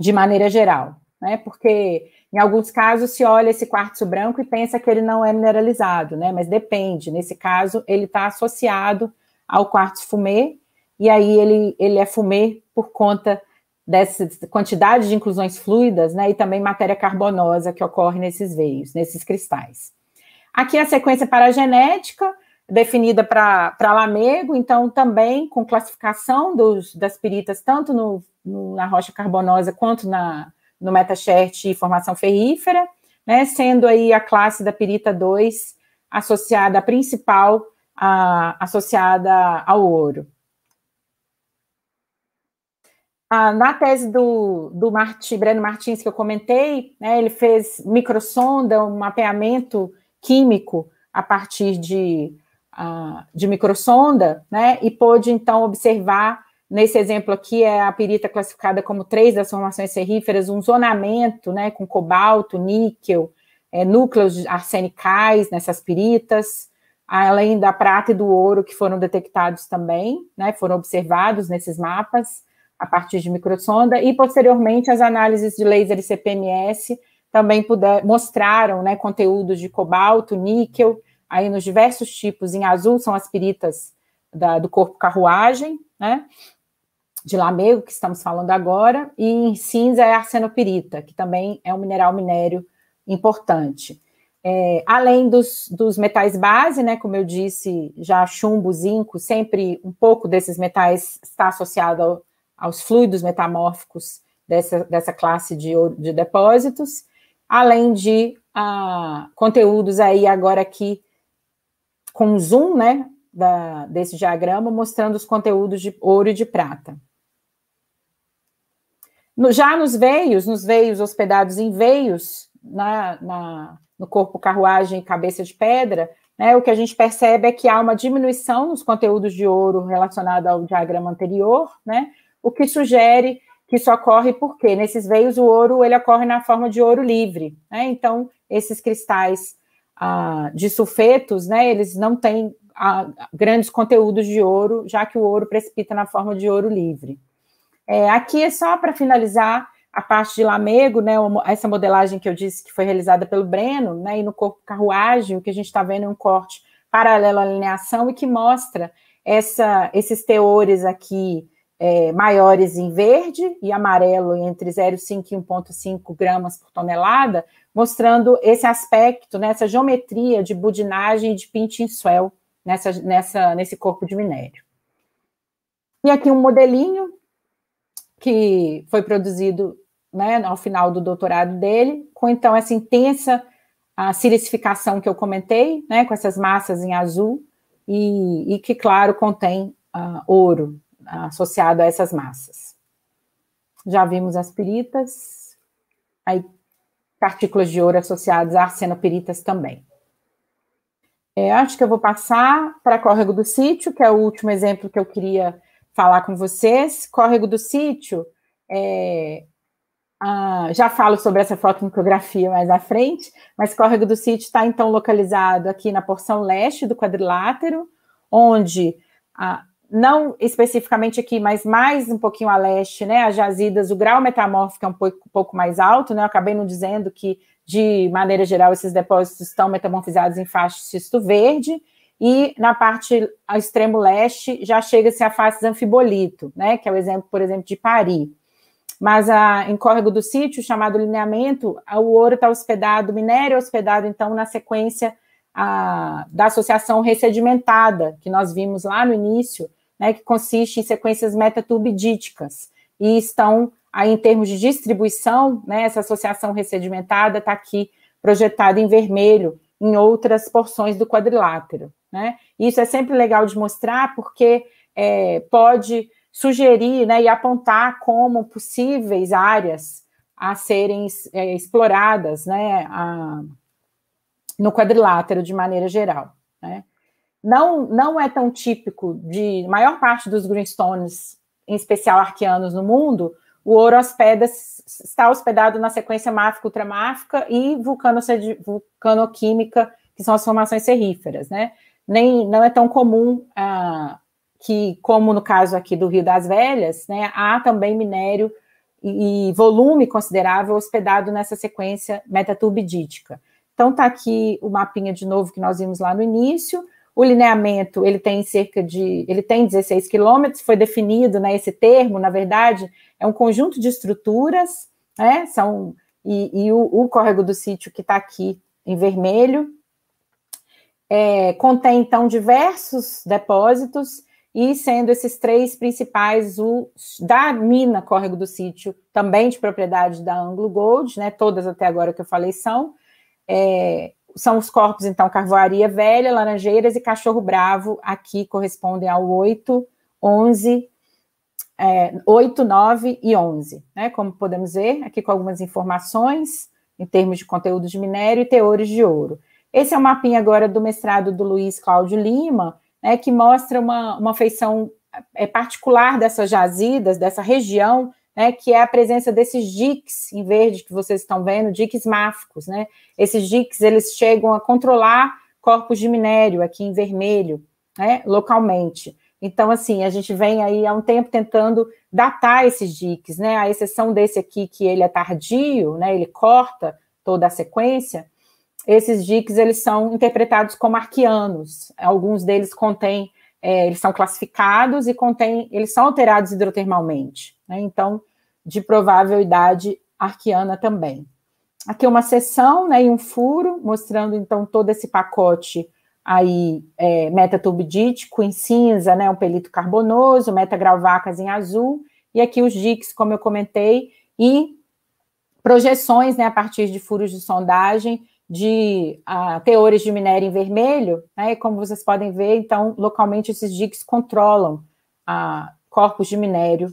de maneira geral, né? Porque em alguns casos se olha esse quartzo branco e pensa que ele não é mineralizado, né? Mas depende. Nesse caso, ele está associado ao quartzo fumê, e aí ele, ele é fumê por conta dessa quantidade de inclusões fluidas, né, e também matéria carbonosa que ocorre nesses veios, nesses cristais. Aqui a sequência paragenética, definida para Lamego, então também com classificação dos, das piritas, tanto no, no, na rocha carbonosa quanto na, no metachert e formação ferrífera, né, sendo aí a classe da pirita 2 associada a principal, a, associada ao ouro. Ah, na tese do, do Breno Martins, que eu comentei, né, ele fez microsonda, um mapeamento químico a partir de, ah, de microsonda, né, e pôde, então, observar, nesse exemplo aqui, é a pirita classificada como três das formações serríferas, um zonamento né, com cobalto, níquel, é, núcleos arsenicais nessas piritas, além da prata e do ouro que foram detectados também, né, foram observados nesses mapas a partir de microsonda, e posteriormente as análises de laser e CPMS também puder, mostraram né, conteúdos de cobalto, níquel, aí nos diversos tipos, em azul são as piritas da, do corpo carruagem, né, de lamego, que estamos falando agora, e em cinza é a arsenopirita, que também é um mineral minério importante. É, além dos, dos, metais base, né, como eu disse, já chumbo, zinco, sempre um pouco desses metais está associado ao, aos fluidos metamórficos dessa, dessa classe de, de depósitos, além de ah, conteúdos aí agora aqui com zoom, né, da, desse diagrama, mostrando os conteúdos de ouro e de prata. No, já nos veios, nos veios hospedados em veios, na, na, no corpo carruagem e cabeça de pedra, né, o que a gente percebe é que há uma diminuição nos conteúdos de ouro relacionado ao diagrama anterior, né, o que sugere que isso ocorre porque nesses veios o ouro ele ocorre na forma de ouro livre, né? Então esses cristais ah, de sulfetos, né? Eles não têm ah, grandes conteúdos de ouro, já que o ouro precipita na forma de ouro livre. É, aqui é só para finalizar a parte de Lamego, né? Essa modelagem que eu disse que foi realizada pelo Breno, né? E no corpo carruagem, o que a gente está vendo é um corte paralelo à alineação e que mostra essa, esses teores aqui é, maiores em verde e amarelo entre 0,5 e 1,5 gramas por tonelada, mostrando esse aspecto, nessa né, geometria de budinagem e de pinting swell nessa, nessa, nesse corpo de minério. E aqui um modelinho que foi produzido né, ao final do doutorado dele, com então essa intensa a silicificação que eu comentei, né, com essas massas em azul, e, e que, claro, contém uh, ouro, associado a essas massas. Já vimos as peritas, aí partículas de ouro associadas a arsenoperitas também. É, acho que eu vou passar para córrego do sítio, que é o último exemplo que eu queria falar com vocês. Córrego do sítio, é, ah, já falo sobre essa fotomicrografia mais à frente, mas córrego do sítio está então localizado aqui na porção leste do quadrilátero, onde a, não especificamente aqui, mas mais um pouquinho a leste, né? As jazidas, o grau metamórfico é um pouco, um pouco mais alto, né? Eu acabei não dizendo que, de maneira geral, esses depósitos estão metamorfizados em faixa de cisto verde, e na parte ao extremo leste já chega-se a faces anfibolito, né? Que é o exemplo, por exemplo, de Paris. Mas a, ah, em córrego do sítio, chamado lineamento, a, ah, o ouro está hospedado, o minério é hospedado, então, na sequência a, ah, da associação ressedimentada, que nós vimos lá no início, né, que consiste em sequências metaturbidíticas, e estão aí em termos de distribuição, né, essa associação ressedimentada está aqui projetada em vermelho em outras porções do quadrilátero. Né? Isso é sempre legal de mostrar porque é, pode sugerir né, e apontar como possíveis áreas a serem é, exploradas né, a, no quadrilátero de maneira geral. Né? não, não é tão típico de maior parte dos greenstones, em especial arqueanos no mundo, o ouro as pedras está hospedado na sequência máfica ultramáfica e vulcano, vulcanoquímica, que são as formações serríferas, né? Nem, não é tão comum ah, que, como no caso aqui do Rio das Velhas, né, há também minério e, e volume considerável hospedado nessa sequência metaturbidítica. Então, está aqui o mapinha de novo que nós vimos lá no início. O lineamento, ele tem cerca de, ele tem 16 quilômetros, foi definido, né, esse termo, na verdade, é um conjunto de estruturas, né, são, e, e o, o córrego do sítio que está aqui em vermelho, é, contém, então, diversos depósitos, e sendo esses três principais o da mina Córrego do Sítio, também de propriedade da Anglo Gold, né? Todas até agora que eu falei são. É, são os corpos, então, Carvoaria Velha, Laranjeiras e Cachorro Bravo, aqui correspondem ao 8, 11, é, 8, 9 e 11, né? Como podemos ver, aqui com algumas informações em termos de conteúdo de minério e teores de ouro. Esse é o um mapinha agora do mestrado do Luiz Cláudio Lima, né, que mostra uma, uma feição é, particular dessas jazidas, dessa região né, que é a presença desses diques em verde que vocês estão vendo, diques máficos, né? Esses diques eles chegam a controlar corpos de minério aqui em vermelho, né, localmente. Então, assim, a gente vem aí há um tempo tentando datar esses diques, né? A exceção desse aqui que ele é tardio, né? Ele corta toda a sequência. Esses diques eles são interpretados como arqueanos. Alguns deles contêm é, eles são classificados e contém, eles são alterados hidrotermalmente, né? então, de provável idade arqueana também. Aqui uma seção né, e um furo, mostrando então todo esse pacote aí é, metatubidítico em cinza, né, um pelito carbonoso, metagravacas em azul, e aqui os diques, como eu comentei, e projeções né, a partir de furos de sondagem de ah, teores de minério em vermelho, né? E como vocês podem ver, então, localmente esses diques controlam a, ah, corpos de minério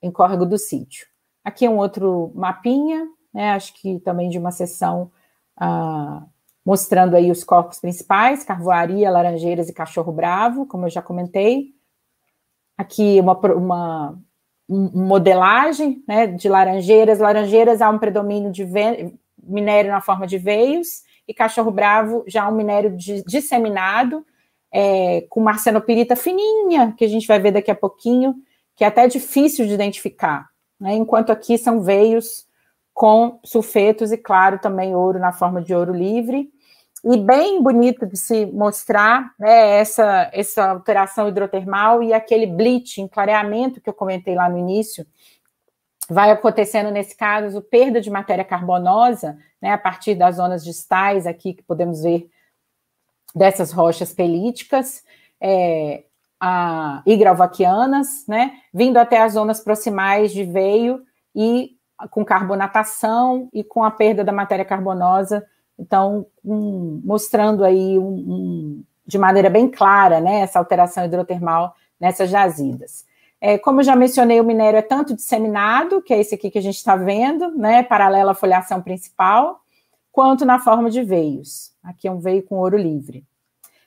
em córrego do sítio. Aqui é um outro mapinha, né? Acho que também de uma sessão ah, mostrando aí os corpos principais, carvoaria, laranjeiras e cachorro bravo, como eu já comentei. Aqui uma, uma modelagem né, de laranjeiras. Laranjeiras há um predomínio de minério na forma de veios, e cachorro bravo já um minério de, disseminado, é, com marcenopirita fininha, que a gente vai ver daqui a pouquinho, que é até difícil de identificar, né? enquanto aqui são veios com sulfetos e, claro, também ouro na forma de ouro livre. E bem bonito de se mostrar né, essa, essa alteração hidrotermal e aquele bleaching, clareamento que eu comentei lá no início, vai acontecendo, nesse caso, perda de matéria carbonosa, né, a partir das zonas distais aqui que podemos ver dessas rochas pelíticas é, a, e grauvaquianas, né, vindo até as zonas proximais de veio e com carbonatação e com a perda da matéria carbonosa, então um, mostrando aí um, um, de maneira bem clara, né, essa alteração hidrotermal nessas jazidas. É, como já mencionei, o minério é tanto disseminado, que é esse aqui que a gente está vendo, né, paralelo à folhação principal, quanto na forma de veios. Aqui é um veio com ouro livre.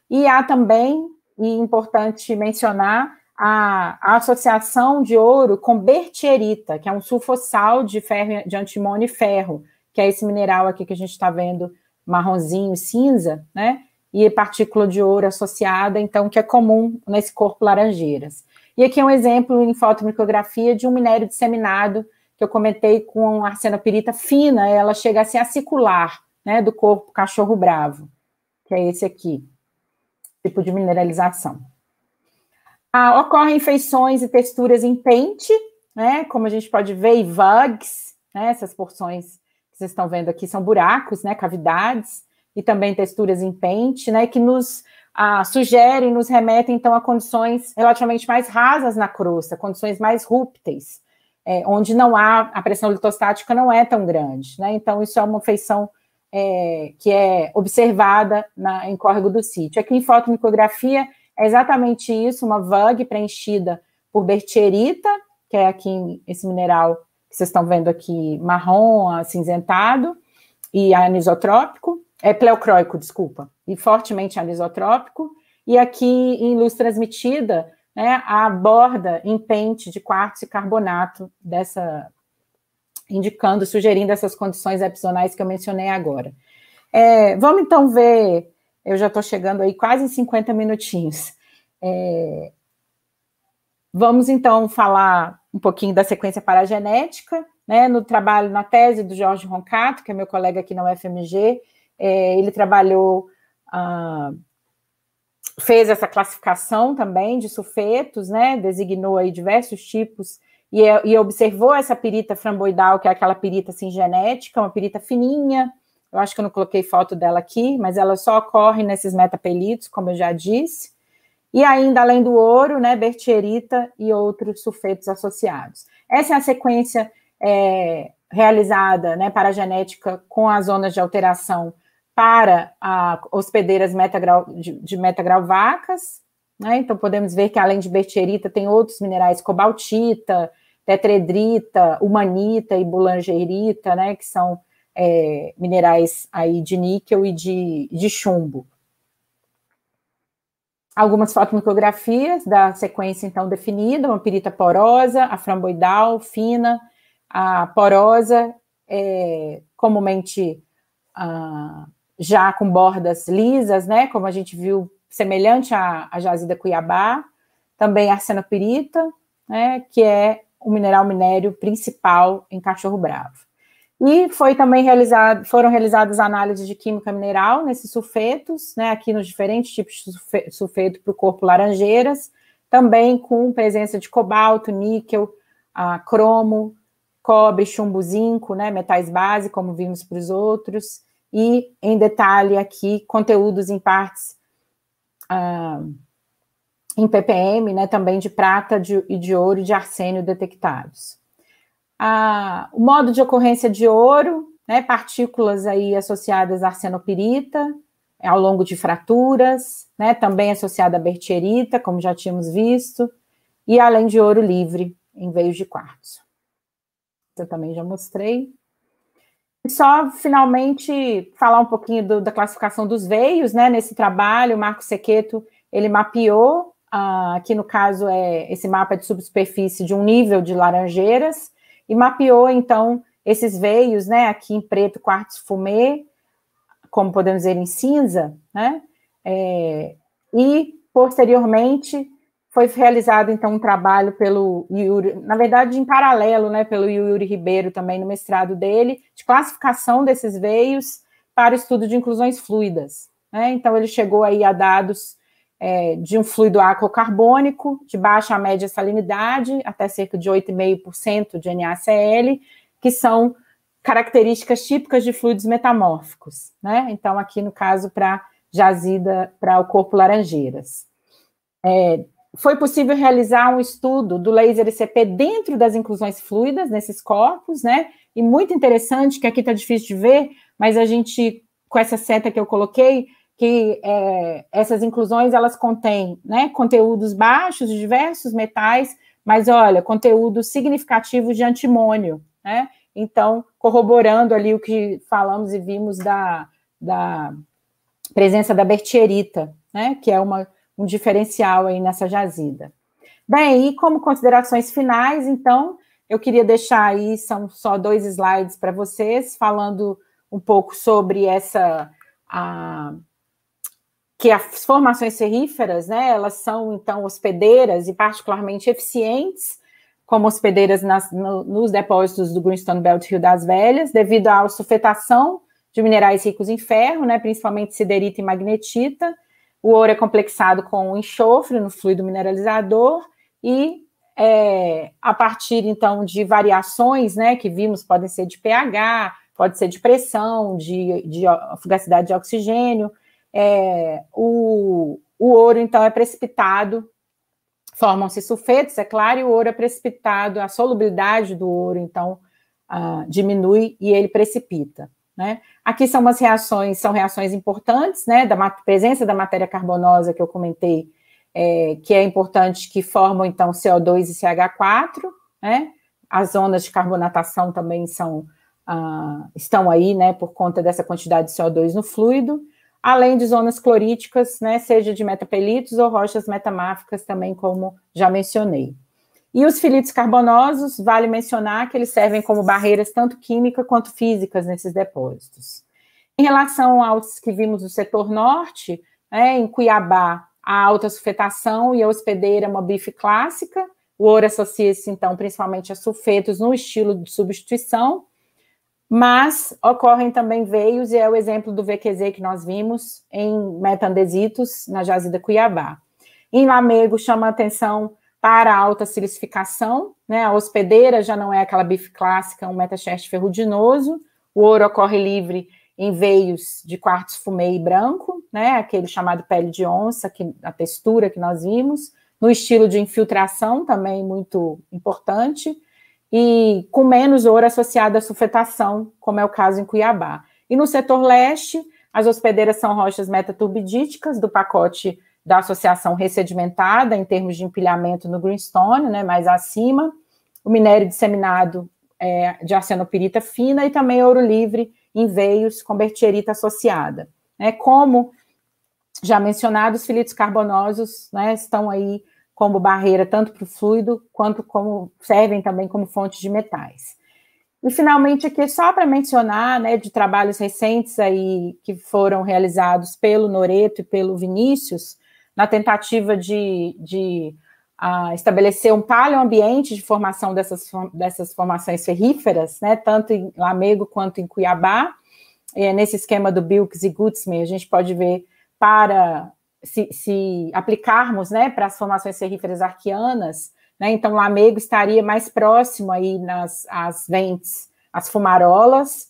E há também, e importante mencionar, a, a associação de ouro com bertierita, que é um sulfossal de, ferro, de antimônio e ferro, que é esse mineral aqui que a gente está vendo marronzinho, cinza, né? E partícula de ouro associada, então, que é comum nesse corpo laranjeiras. E aqui é um exemplo em fotomicrografia de um minério disseminado que eu comentei com arsenopirita fina, ela chega a ser acicular, né, do corpo cachorro bravo, que é esse aqui, tipo de mineralização. Ah, ocorrem feições e texturas em pente, né, como a gente pode ver, e vugs, né, essas porções que vocês estão vendo aqui são buracos, né, cavidades, e também texturas em pente, né, que nos ah, sugerem, nos remetem então a condições relativamente mais rasas na crosta, condições mais rúpteis, é, onde não há a pressão litostática não é tão grande, né? Então isso é uma feição é, que é observada na, em córrego do sítio. Aqui em fotomicrografia é exatamente isso, uma vague preenchida por bertierita, que é aqui esse mineral que vocês estão vendo aqui marrom, acinzentado e anisotrópico, é pleocróico, desculpa, e fortemente anisotrópico. E aqui em luz transmitida, né, a borda em pente de quartzo e carbonato dessa indicando, sugerindo essas condições epsonais que eu mencionei agora. É, vamos então ver, eu já estou chegando aí quase em 50 minutinhos. É, vamos então falar um pouquinho da sequência paragenética, né, no trabalho, na tese do Jorge Roncato, que é meu colega aqui na UFMG, é, ele trabalhou, ah, fez essa classificação também de sulfetos, né? Designou aí diversos tipos e, é, e observou essa pirita framboidal, que é aquela pirita assim, genética, uma pirita fininha. Eu acho que eu não coloquei foto dela aqui, mas ela só ocorre nesses metapelitos, como eu já disse. E ainda além do ouro, né, bertierita e outros sulfetos associados. Essa é a sequência é, realizada né, para a genética com as zonas de alteração para a, hospedeiras metagrau, de, de metagrau vacas, né? Então podemos ver que além de bertierita tem outros minerais, cobaltita, tetredrita, humanita e bulangerita, né? Que são é, minerais aí de níquel e de, de chumbo. Algumas fotomicrografias da sequência então definida, uma pirita porosa, a framboidal, fina, a porosa, é, comumente já com bordas lisas, né? Como a gente viu, semelhante à, à jazida Cuiabá, também arsenopirita, né? Que é o mineral minério principal em Cachorro Bravo. E foi também realizado, foram realizadas análises de química mineral nesses sulfetos, né, aqui nos diferentes tipos de sulfeto para o corpo laranjeiras, também com presença de cobalto, níquel, a cromo, cobre, chumbo, zinco, né, metais base, como vimos para os outros, e em detalhe aqui conteúdos em partes uh, em ppm, né, também de prata de, e de ouro e de arsênio detectados. Ah, o modo de ocorrência de ouro, né, partículas aí associadas à arsenopirita, é ao longo de fraturas, né, também associada à bertierita, como já tínhamos visto, e além de ouro livre, em veios de quartzo. Eu também já mostrei. Só finalmente falar um pouquinho do, da classificação dos veios, né? Nesse trabalho, o Marco Sequeto ele mapeou, uh, ah, aqui no caso é esse mapa é de subsuperfície de um nível de laranjeiras, e mapeou então esses veios, né? Aqui em preto, quartos fumê, como podemos ver em cinza, né? É, e posteriormente foi realizado então um trabalho pelo Yuri, na verdade em paralelo, né, pelo Yuri Ribeiro também no mestrado dele, de classificação desses veios para estudo de inclusões fluidas. Né? Então ele chegou aí a dados é, de um fluido aquocarbônico de baixa a média salinidade, até cerca de 8,5% de NaCl, que são características típicas de fluidos metamórficos. Né? Então aqui no caso para jazida para o corpo laranjeiras. É, foi possível realizar um estudo do laser ICP dentro das inclusões fluidas, nesses corpos, né? E muito interessante, que aqui está difícil de ver, mas a gente, com essa seta que eu coloquei, que é, essas inclusões, elas contêm né, conteúdos baixos de diversos metais, mas, olha, conteúdos significativos de antimônio, né? Então, corroborando ali o que falamos e vimos da, da presença da bertierita, né? Que é uma um diferencial aí nessa jazida. Bem, e como considerações finais, então, eu queria deixar aí, são só dois slides para vocês, falando um pouco sobre essa. A, que as formações serríferas, né, elas são, então, hospedeiras e particularmente eficientes como hospedeiras nas, no, nos depósitos do Greenstone Belt Rio das Velhas, devido à sulfetação de minerais ricos em ferro, né, principalmente siderita e magnetita, o ouro é complexado com o enxofre no fluido mineralizador e é, a partir então de variações, né, que vimos podem ser de pH, pode ser de pressão, de, de fugacidade de oxigênio. É, o, o ouro então é precipitado, formam-se sulfetos, é claro, e o ouro é precipitado, a solubilidade do ouro então ah, diminui e ele precipita. Né? Aqui são umas reações, são reações importantes, né? Da presença da matéria carbonosa que eu comentei, é, que é importante, que formam então CO2 e CH4, né? As zonas de carbonatação também são ah, estão aí, né? Por conta dessa quantidade de CO2 no fluido, além de zonas cloríticas, né? Seja de metapelitos ou rochas metamáficas também, como já mencionei. E os filitos carbonosos, vale mencionar que eles servem como barreiras tanto químicas quanto físicas nesses depósitos. Em relação aos que vimos no setor norte, né, em Cuiabá, a alta sulfetação e a hospedeira bife clássica, o ouro associa-se, então, principalmente a sulfetos no estilo de substituição, mas ocorrem também veios, e é o exemplo do VQZ que nós vimos em metandesitos, na jazida Cuiabá. Em Lamego, chama a atenção para a alta silicificação, né? A hospedeira já não é aquela bife clássica, um metacheste ferruginoso, o ouro ocorre livre em veios de quartzo fumê e branco, né? Aquele chamado pele de onça, que a textura que nós vimos, no estilo de infiltração também muito importante e com menos ouro associado à sulfetação, como é o caso em Cuiabá. E no setor leste, as hospedeiras são rochas metaturbidíticas do pacote da associação ressedimentada em termos de empilhamento no greenstone, né, mais acima, o minério disseminado é, de arsenopirita fina e também ouro livre em veios com bertierita associada. Né, como já mencionado, os filitos carbonosos né, estão aí como barreira tanto para o fluido quanto como servem também como fonte de metais. E finalmente aqui só para mencionar, né, de trabalhos recentes aí que foram realizados pelo Noreto e pelo Vinícius, na tentativa de, de uh, estabelecer um ambiente de formação dessas, dessas formações ferríferas, né, tanto em Lamego quanto em Cuiabá. É, nesse esquema do Bilks e Gutzman, a gente pode ver para se, se aplicarmos né, para as formações ferríferas arqueanas, né, então Lamego estaria mais próximo aí nas as ventes, as fumarolas,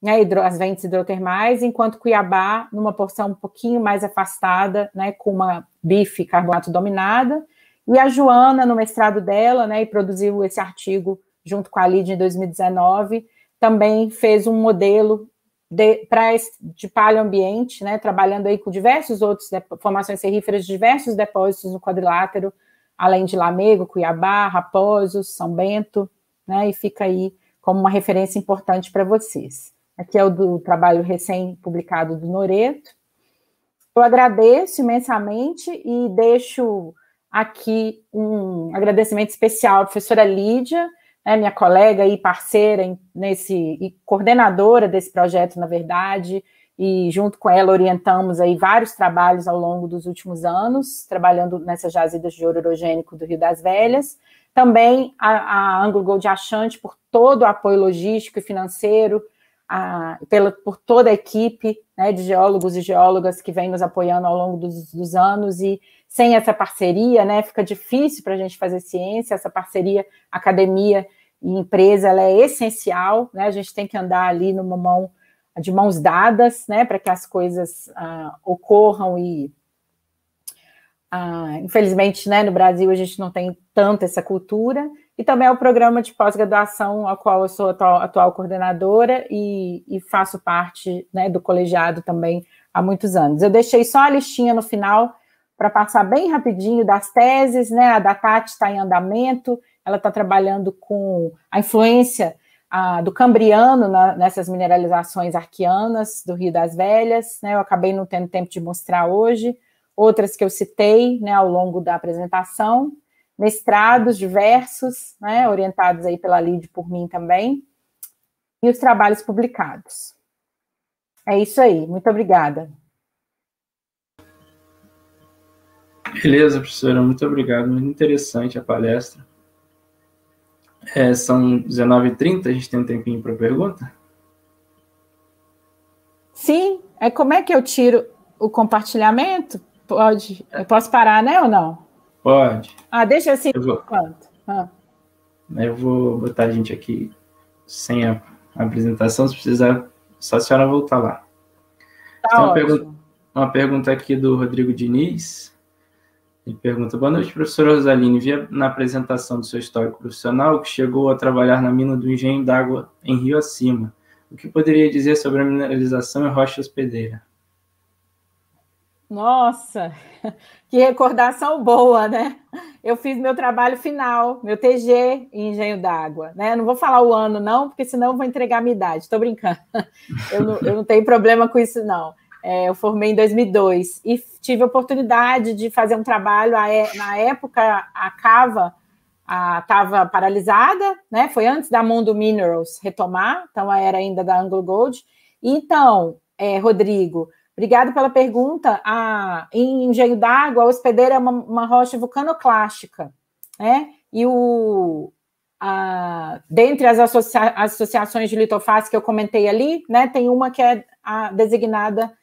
né, hidro, as ventes hidrotermais, enquanto Cuiabá, numa porção um pouquinho mais afastada, né, com uma bife carbonato dominada, e a Joana, no mestrado dela, né, e produziu esse artigo junto com a Lid em 2019, também fez um modelo de, pra, paleoambiente, né, trabalhando aí com diversos outros, formações serríferas, diversos depósitos no quadrilátero, além de Lamego, Cuiabá, Raposos, São Bento, né, e fica aí como uma referência importante para vocês. Aqui é o do trabalho recém-publicado do Noreto. Eu agradeço imensamente e deixo aqui um agradecimento especial à professora Lídia, né, minha colega e parceira nesse e coordenadora desse projeto, na verdade, e junto com ela orientamos aí vários trabalhos ao longo dos últimos anos, trabalhando nessas jazidas de ouro orogênico do Rio das Velhas. Também a, a Anglo Gold Achante por todo o apoio logístico e financeiro a, pela, por toda a equipe né, de geólogos e geólogas que vem nos apoiando ao longo dos, dos anos e sem essa parceria, né, fica difícil para a gente fazer ciência. Essa parceria academia e empresa ela é essencial, né? A gente tem que andar ali numa mão de mãos dadas, né, para que as coisas uh, ocorram e uh, infelizmente, né, no Brasil a gente não tem tanto essa cultura e também é o programa de pós-graduação ao qual eu sou atual, atual coordenadora e, e, faço parte né, do colegiado também há muitos anos. Eu deixei só a listinha no final para passar bem rapidinho das teses, né? A da Tati está em andamento, ela está trabalhando com a influência a do cambriano na, nessas mineralizações arqueanas do Rio das Velhas, né? Eu acabei não tendo tempo de mostrar hoje, outras que eu citei né, ao longo da apresentação mestrados diversos, né, orientados aí pela LID por mim também, e os trabalhos publicados. É isso aí, muito obrigada. Beleza, professora, muito obrigado, muito interessante a palestra. É, são 19h30, a gente tem um tempinho para pergunta? Sim, é como é que eu tiro o compartilhamento? Pode, eu posso parar, né, ou não? Pode. Ah, deixa assim. Eu vou, ah. eu vou botar a gente aqui sem a, apresentação, se precisar, só a senhora voltar lá. Tá então, uma, uma pergunta aqui do Rodrigo Diniz. Ele pergunta: Boa noite, professora Rosaline. Via na apresentação do seu histórico profissional que chegou a trabalhar na mina do engenho d'água em Rio Acima. O que poderia dizer sobre a mineralização em rocha hospedeira? Nossa, [laughs] que recordação boa, né? Eu fiz meu trabalho final, meu TG em engenho d'água, né? Não vou falar o ano, não, porque senão vou entregar a minha idade. Estou brincando. [laughs] Eu não, eu não, tenho problema com isso, não. É, eu formei em 2002 e tive a oportunidade de fazer um trabalho. É, na época, a Cava estava paralisada, né? Foi antes da Mundo Minerals retomar, então era ainda da Anglo Gold. Então, é, Rodrigo, Obrigado pela pergunta. Ah, em engenho d'água, a hospedeira é uma, uma rocha vulcanoclástica, né? E o, ah, dentre as associa associações de litofásica que eu comentei ali, né, tem uma que é a designada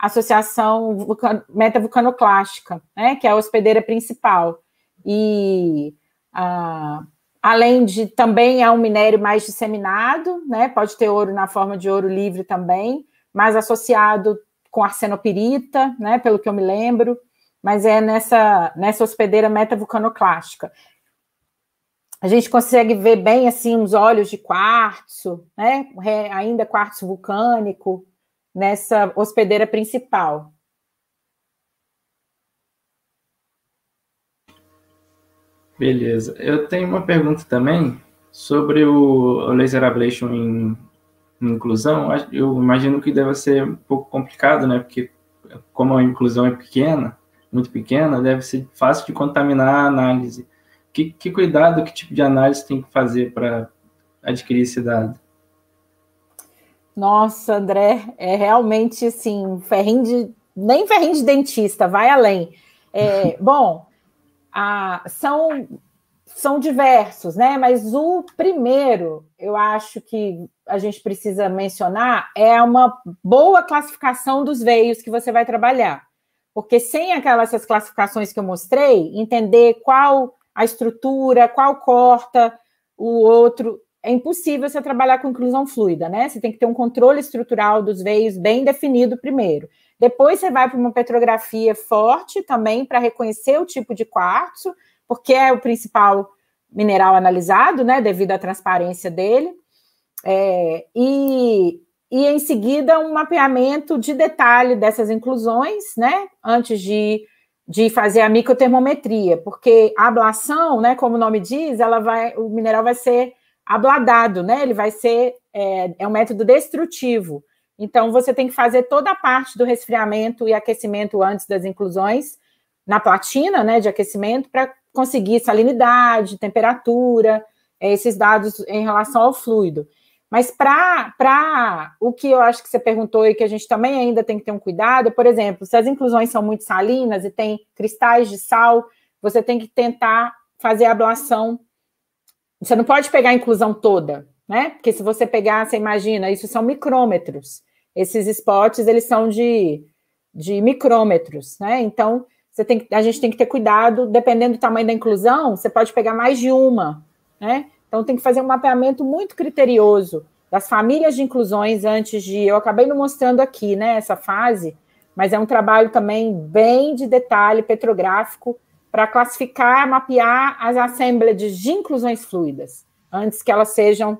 Associação Vulcan Metavulcanoclástica, né, que é a hospedeira principal. E ah, além de também é um minério mais disseminado, né, pode ter ouro na forma de ouro livre também, mas associado com arsenopirita, né, pelo que eu me lembro, mas é nessa, nessa hospedeira metavulcanoclástica. A gente consegue ver bem assim uns olhos de quartzo, né, ainda quartzo vulcânico, nessa hospedeira principal. Beleza. Eu tenho uma pergunta também sobre o laser ablation em inclusão, eu imagino que deve ser um pouco complicado, né? Porque como a inclusão é pequena, muito pequena, deve ser fácil de contaminar a análise. Que, que cuidado, que tipo de análise tem que fazer para adquirir esse dado? Nossa, André, é realmente assim, ferrinho de, nem ferrinho de dentista, vai além. É, [laughs] bom, a, são, são diversos, né? Mas o primeiro, eu acho que a gente precisa mencionar é uma boa classificação dos veios que você vai trabalhar. Porque sem aquelas essas classificações que eu mostrei, entender qual a estrutura, qual corta o outro, é impossível você trabalhar com inclusão fluida, né? Você tem que ter um controle estrutural dos veios bem definido primeiro. Depois você vai para uma petrografia forte também para reconhecer o tipo de quartzo, porque é o principal mineral analisado, né, devido à transparência dele. É, e, e em seguida um mapeamento de detalhe dessas inclusões, né? Antes de, de fazer a microtermometria, porque a ablação, né? Como o nome diz, ela vai, o mineral vai ser abladado, né? Ele vai ser é, é um método destrutivo. Então você tem que fazer toda a parte do resfriamento e aquecimento antes das inclusões na platina, né? De aquecimento para conseguir salinidade, temperatura, é, esses dados em relação ao fluido. Mas para o que eu acho que você perguntou e que a gente também ainda tem que ter um cuidado, por exemplo, se as inclusões são muito salinas e tem cristais de sal, você tem que tentar fazer ablação. Você não pode pegar a inclusão toda, né? Porque se você pegar, você imagina, isso são micrômetros. Esses spots, eles são de, de micrômetros, né? Então, você tem, a gente tem que ter cuidado, dependendo do tamanho da inclusão, você pode pegar mais de uma, né? Então, tem que fazer um mapeamento muito criterioso das famílias de inclusões antes de. Eu acabei me mostrando aqui, né, essa fase, mas é um trabalho também bem de detalhe petrográfico para classificar, mapear as assemblages de inclusões fluidas antes que elas sejam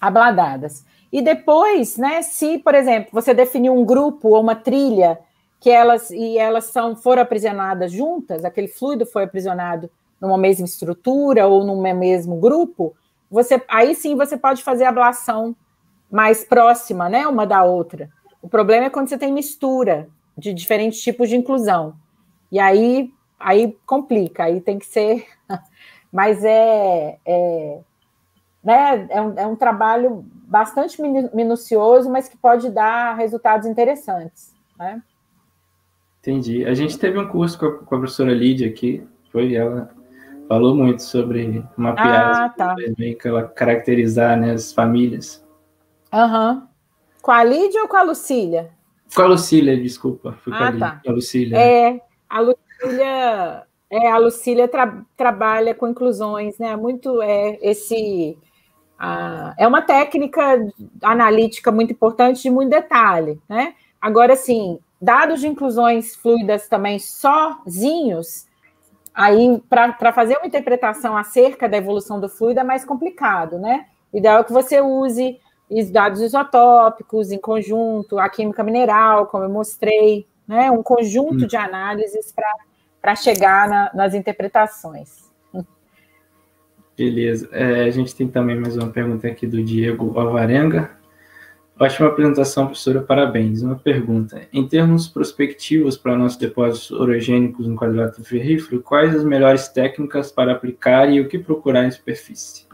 abladadas. E depois, né, se, por exemplo, você definiu um grupo ou uma trilha que elas e elas são foram aprisionadas juntas, aquele fluido foi aprisionado numa mesma estrutura ou num mesmo grupo, você aí sim você pode fazer ablação mais próxima, né, uma da outra. O problema é quando você tem mistura de diferentes tipos de inclusão. E aí aí complica, aí tem que ser [laughs] mas é, é né, é um, é um trabalho bastante minucioso, mas que pode dar resultados interessantes, né? Entendi. A gente teve um curso com a, com a professora Lídia aqui, foi ela falou muito sobre mapear ah, tá. meio que ela caracterizar né, as famílias. Aham. Uhum. Com a Lídia ou com a Lucília? Com a Lucília, desculpa. Fui ah, tá. a Lucília. É, a Lucília, é, a Lucília tra trabalha com inclusões, né? Muito é esse a, é uma técnica analítica muito importante de muito detalhe, né? Agora, sim, dados de inclusões fluidas também sozinhos Aí, para fazer uma interpretação acerca da evolução do fluido é mais complicado, né? O ideal é que você use dados isotópicos em conjunto, a química mineral, como eu mostrei, né? Um conjunto hum. de análises para chegar na, nas interpretações. Beleza. É, a gente tem também mais uma pergunta aqui do Diego Alvarenga. Ótima apresentação, professora, parabéns. Uma pergunta. Em termos prospectivos para nossos depósitos orogênicos no quadrilátero ferrífero, quais as melhores técnicas para aplicar e o que procurar em superfície?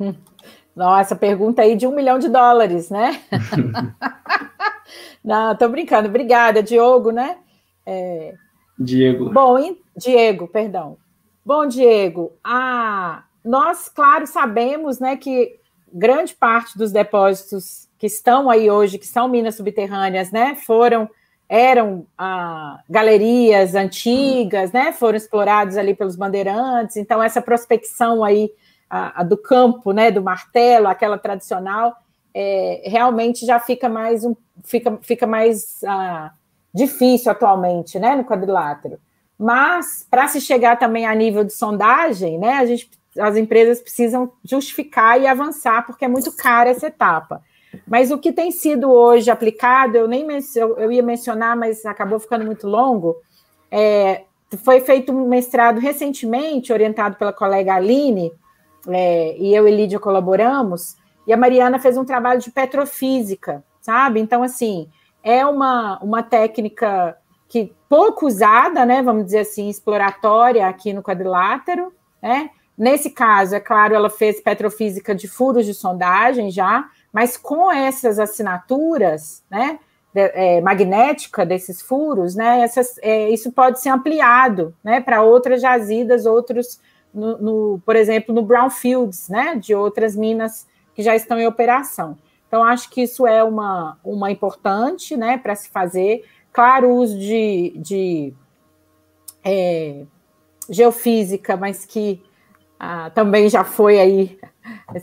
Hum. Nossa, pergunta aí de um milhão de dólares, né? [laughs] Não, tô brincando. Obrigada, Diogo, né? É... Diego. Bom, e... Diego, perdão. Bom, Diego, ah, nós, claro, sabemos né, que grande parte dos depósitos que estão aí hoje, que são minas subterrâneas, né? Foram eram ah, galerias antigas, né? Foram explorados ali pelos bandeirantes. Então essa prospecção aí a, a do campo, né? Do martelo, aquela tradicional, é, realmente já fica mais um, fica, fica mais ah, difícil atualmente, né? No quadrilátero. Mas para se chegar também a nível de sondagem, né? A gente, as empresas precisam justificar e avançar porque é muito cara essa etapa. Mas o que tem sido hoje aplicado, eu nem eu, eu ia mencionar, mas acabou ficando muito longo. É, foi feito um mestrado recentemente, orientado pela colega Aline, é, e eu e Lídia colaboramos, e a Mariana fez um trabalho de petrofísica, sabe? Então, assim, é uma, uma técnica que pouco usada, né? Vamos dizer assim, exploratória aqui no quadrilátero, né? Nesse caso, é claro, ela fez petrofísica de furos de sondagem já, mas com essas assinaturas, né, de, é, magnética desses furos, né, essas, é, isso pode ser ampliado, né, para outras jazidas, outros, no, no, por exemplo, no brownfields, né, de outras minas que já estão em operação. Então, acho que isso é uma, uma importante, né, para se fazer. Claro, o uso de, de é, geofísica, mas que ah, também já foi aí,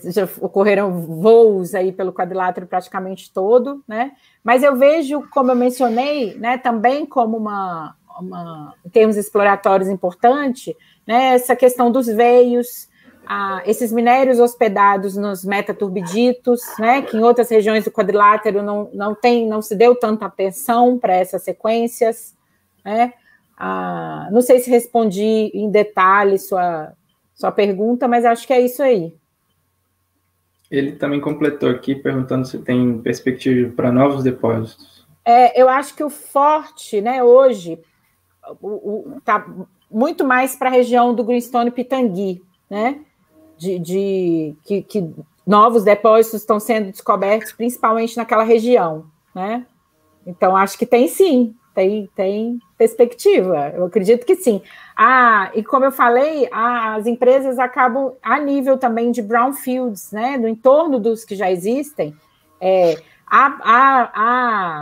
já ocorreram voos aí pelo quadrilátero praticamente todo, né? Mas eu vejo, como eu mencionei, né, também como uma, uma em termos exploratórios importante, né, essa questão dos veios, ah, esses minérios hospedados nos metaturbiditos, né, que em outras regiões do quadrilátero não, não tem, não se deu tanta atenção para essas sequências, né? Ah, não sei se respondi em detalhe sua sua pergunta, mas acho que é isso aí. Ele também completou aqui perguntando se tem perspectiva para novos depósitos. É, eu acho que o forte, né, hoje, está muito mais para a região do Greenstone Pitangui, né? De, de que, que, novos depósitos estão sendo descobertos, principalmente naquela região, né? Então acho que tem sim tem, tem perspectiva, eu acredito que sim. Ah, e como eu falei, as empresas acabam a nível também de brownfields, né, no entorno dos que já existem, é, a, a,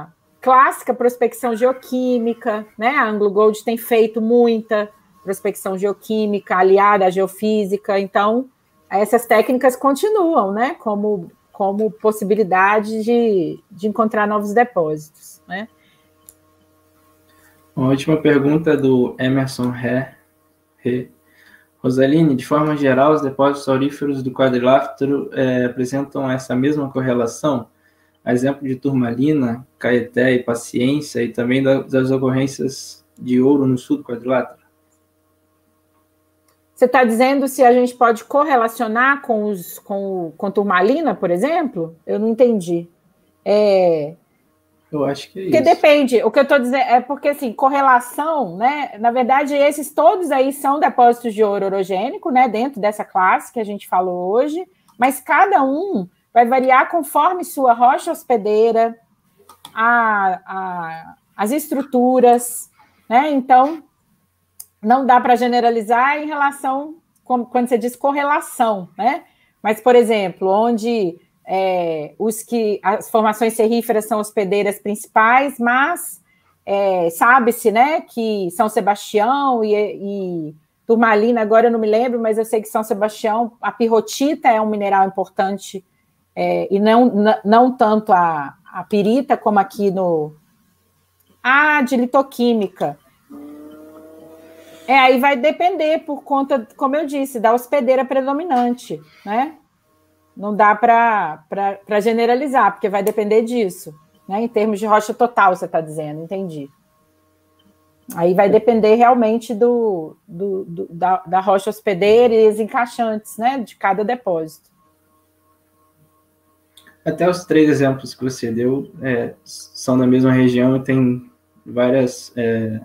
a clássica prospecção geoquímica, né, a Anglo Gold tem feito muita prospecção geoquímica aliada à geofísica, então essas técnicas continuam, né, como, como possibilidade de, de encontrar novos depósitos, né. Uma última pergunta do Emerson Ré. Rosaline, de forma geral, os depósitos auríferos do quadrilátero é, apresentam essa mesma correlação? A exemplo de turmalina, caeté e paciência, e também das ocorrências de ouro no sul do quadrilátero? Você está dizendo se a gente pode correlacionar com, os, com, com turmalina, por exemplo? Eu não entendi. É, eu acho que é porque isso. Porque depende. O que eu estou dizendo é porque, assim, correlação, né? Na verdade, esses todos aí são depósitos de ouro orogênico, né? Dentro dessa classe que a gente falou hoje. Mas cada um vai variar conforme sua rocha hospedeira, a, a, as estruturas, né? Então, não dá para generalizar em relação, quando você diz correlação, né? Mas, por exemplo, onde é, os que as formações serríferas são hospedeiras principais, mas é, sabe-se, né, que São Sebastião e, e Turmalina, agora eu não me lembro, mas eu sei que São Sebastião, a pirrotita é um mineral importante, é, e não, não tanto a, a pirita como aqui no. Ah, de litoquímica. É, aí vai depender por conta, como eu disse, da hospedeira predominante, né? não dá para generalizar, porque vai depender disso, né? Em termos de rocha total, você está dizendo, entendi. Aí vai depender realmente do, do, do da, da, rocha hospedeira e os encaixantes, né? De cada depósito. Até os três exemplos que você deu é, são da mesma região e tem várias é,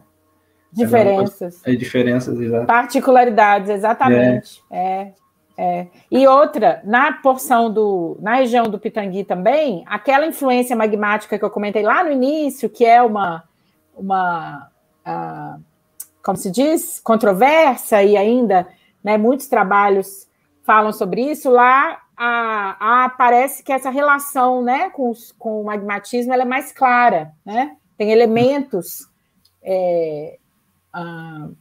diferenças. É, diferenças, exatamente. Particularidades, exatamente. É. é. É. E outra, na porção do. na região do Pitangui também, aquela influência magmática que eu comentei lá no início, que é uma. uma uh, como se diz? Controversa, e ainda né, muitos trabalhos falam sobre isso, lá a, a, parece que essa relação né, com, os, com o magmatismo é mais clara, né? tem elementos. É, uh,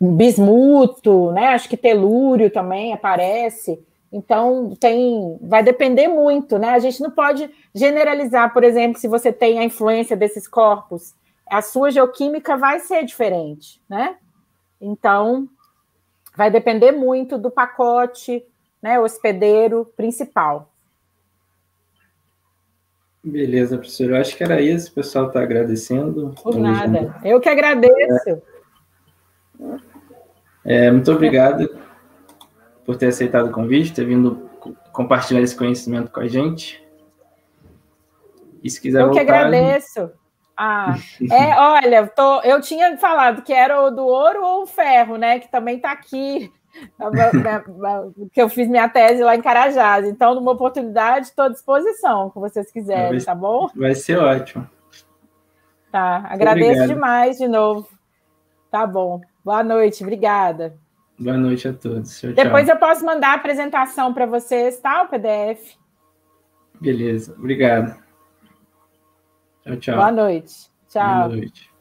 bismuto, né? Acho que telúrio também aparece. Então tem, vai depender muito, né? A gente não pode generalizar, por exemplo, se você tem a influência desses corpos, a sua geoquímica vai ser diferente, né? Então vai depender muito do pacote, né, hospedeiro principal. Beleza, professor. Eu acho que era isso. O pessoal está agradecendo. Por nada. Eu que agradeço. É. É, muito obrigado por ter aceitado o convite, ter vindo compartilhar esse conhecimento com a gente. E se quiser Eu voltar, que agradeço. Ah, é, olha, tô, eu tinha falado que era o do ouro ou o ferro, né? Que também está aqui, [laughs] que eu fiz minha tese lá em Carajás. Então, numa oportunidade, estou à disposição, se vocês quiserem, tá bom? Vai ser ótimo. Tá, agradeço demais de novo. Tá bom. Boa noite, obrigada. Boa noite a todos. Tchau, Depois tchau. eu posso mandar a apresentação para vocês, tá? O PDF. Beleza, obrigado. Tchau, tchau. Boa noite. Tchau. Boa noite.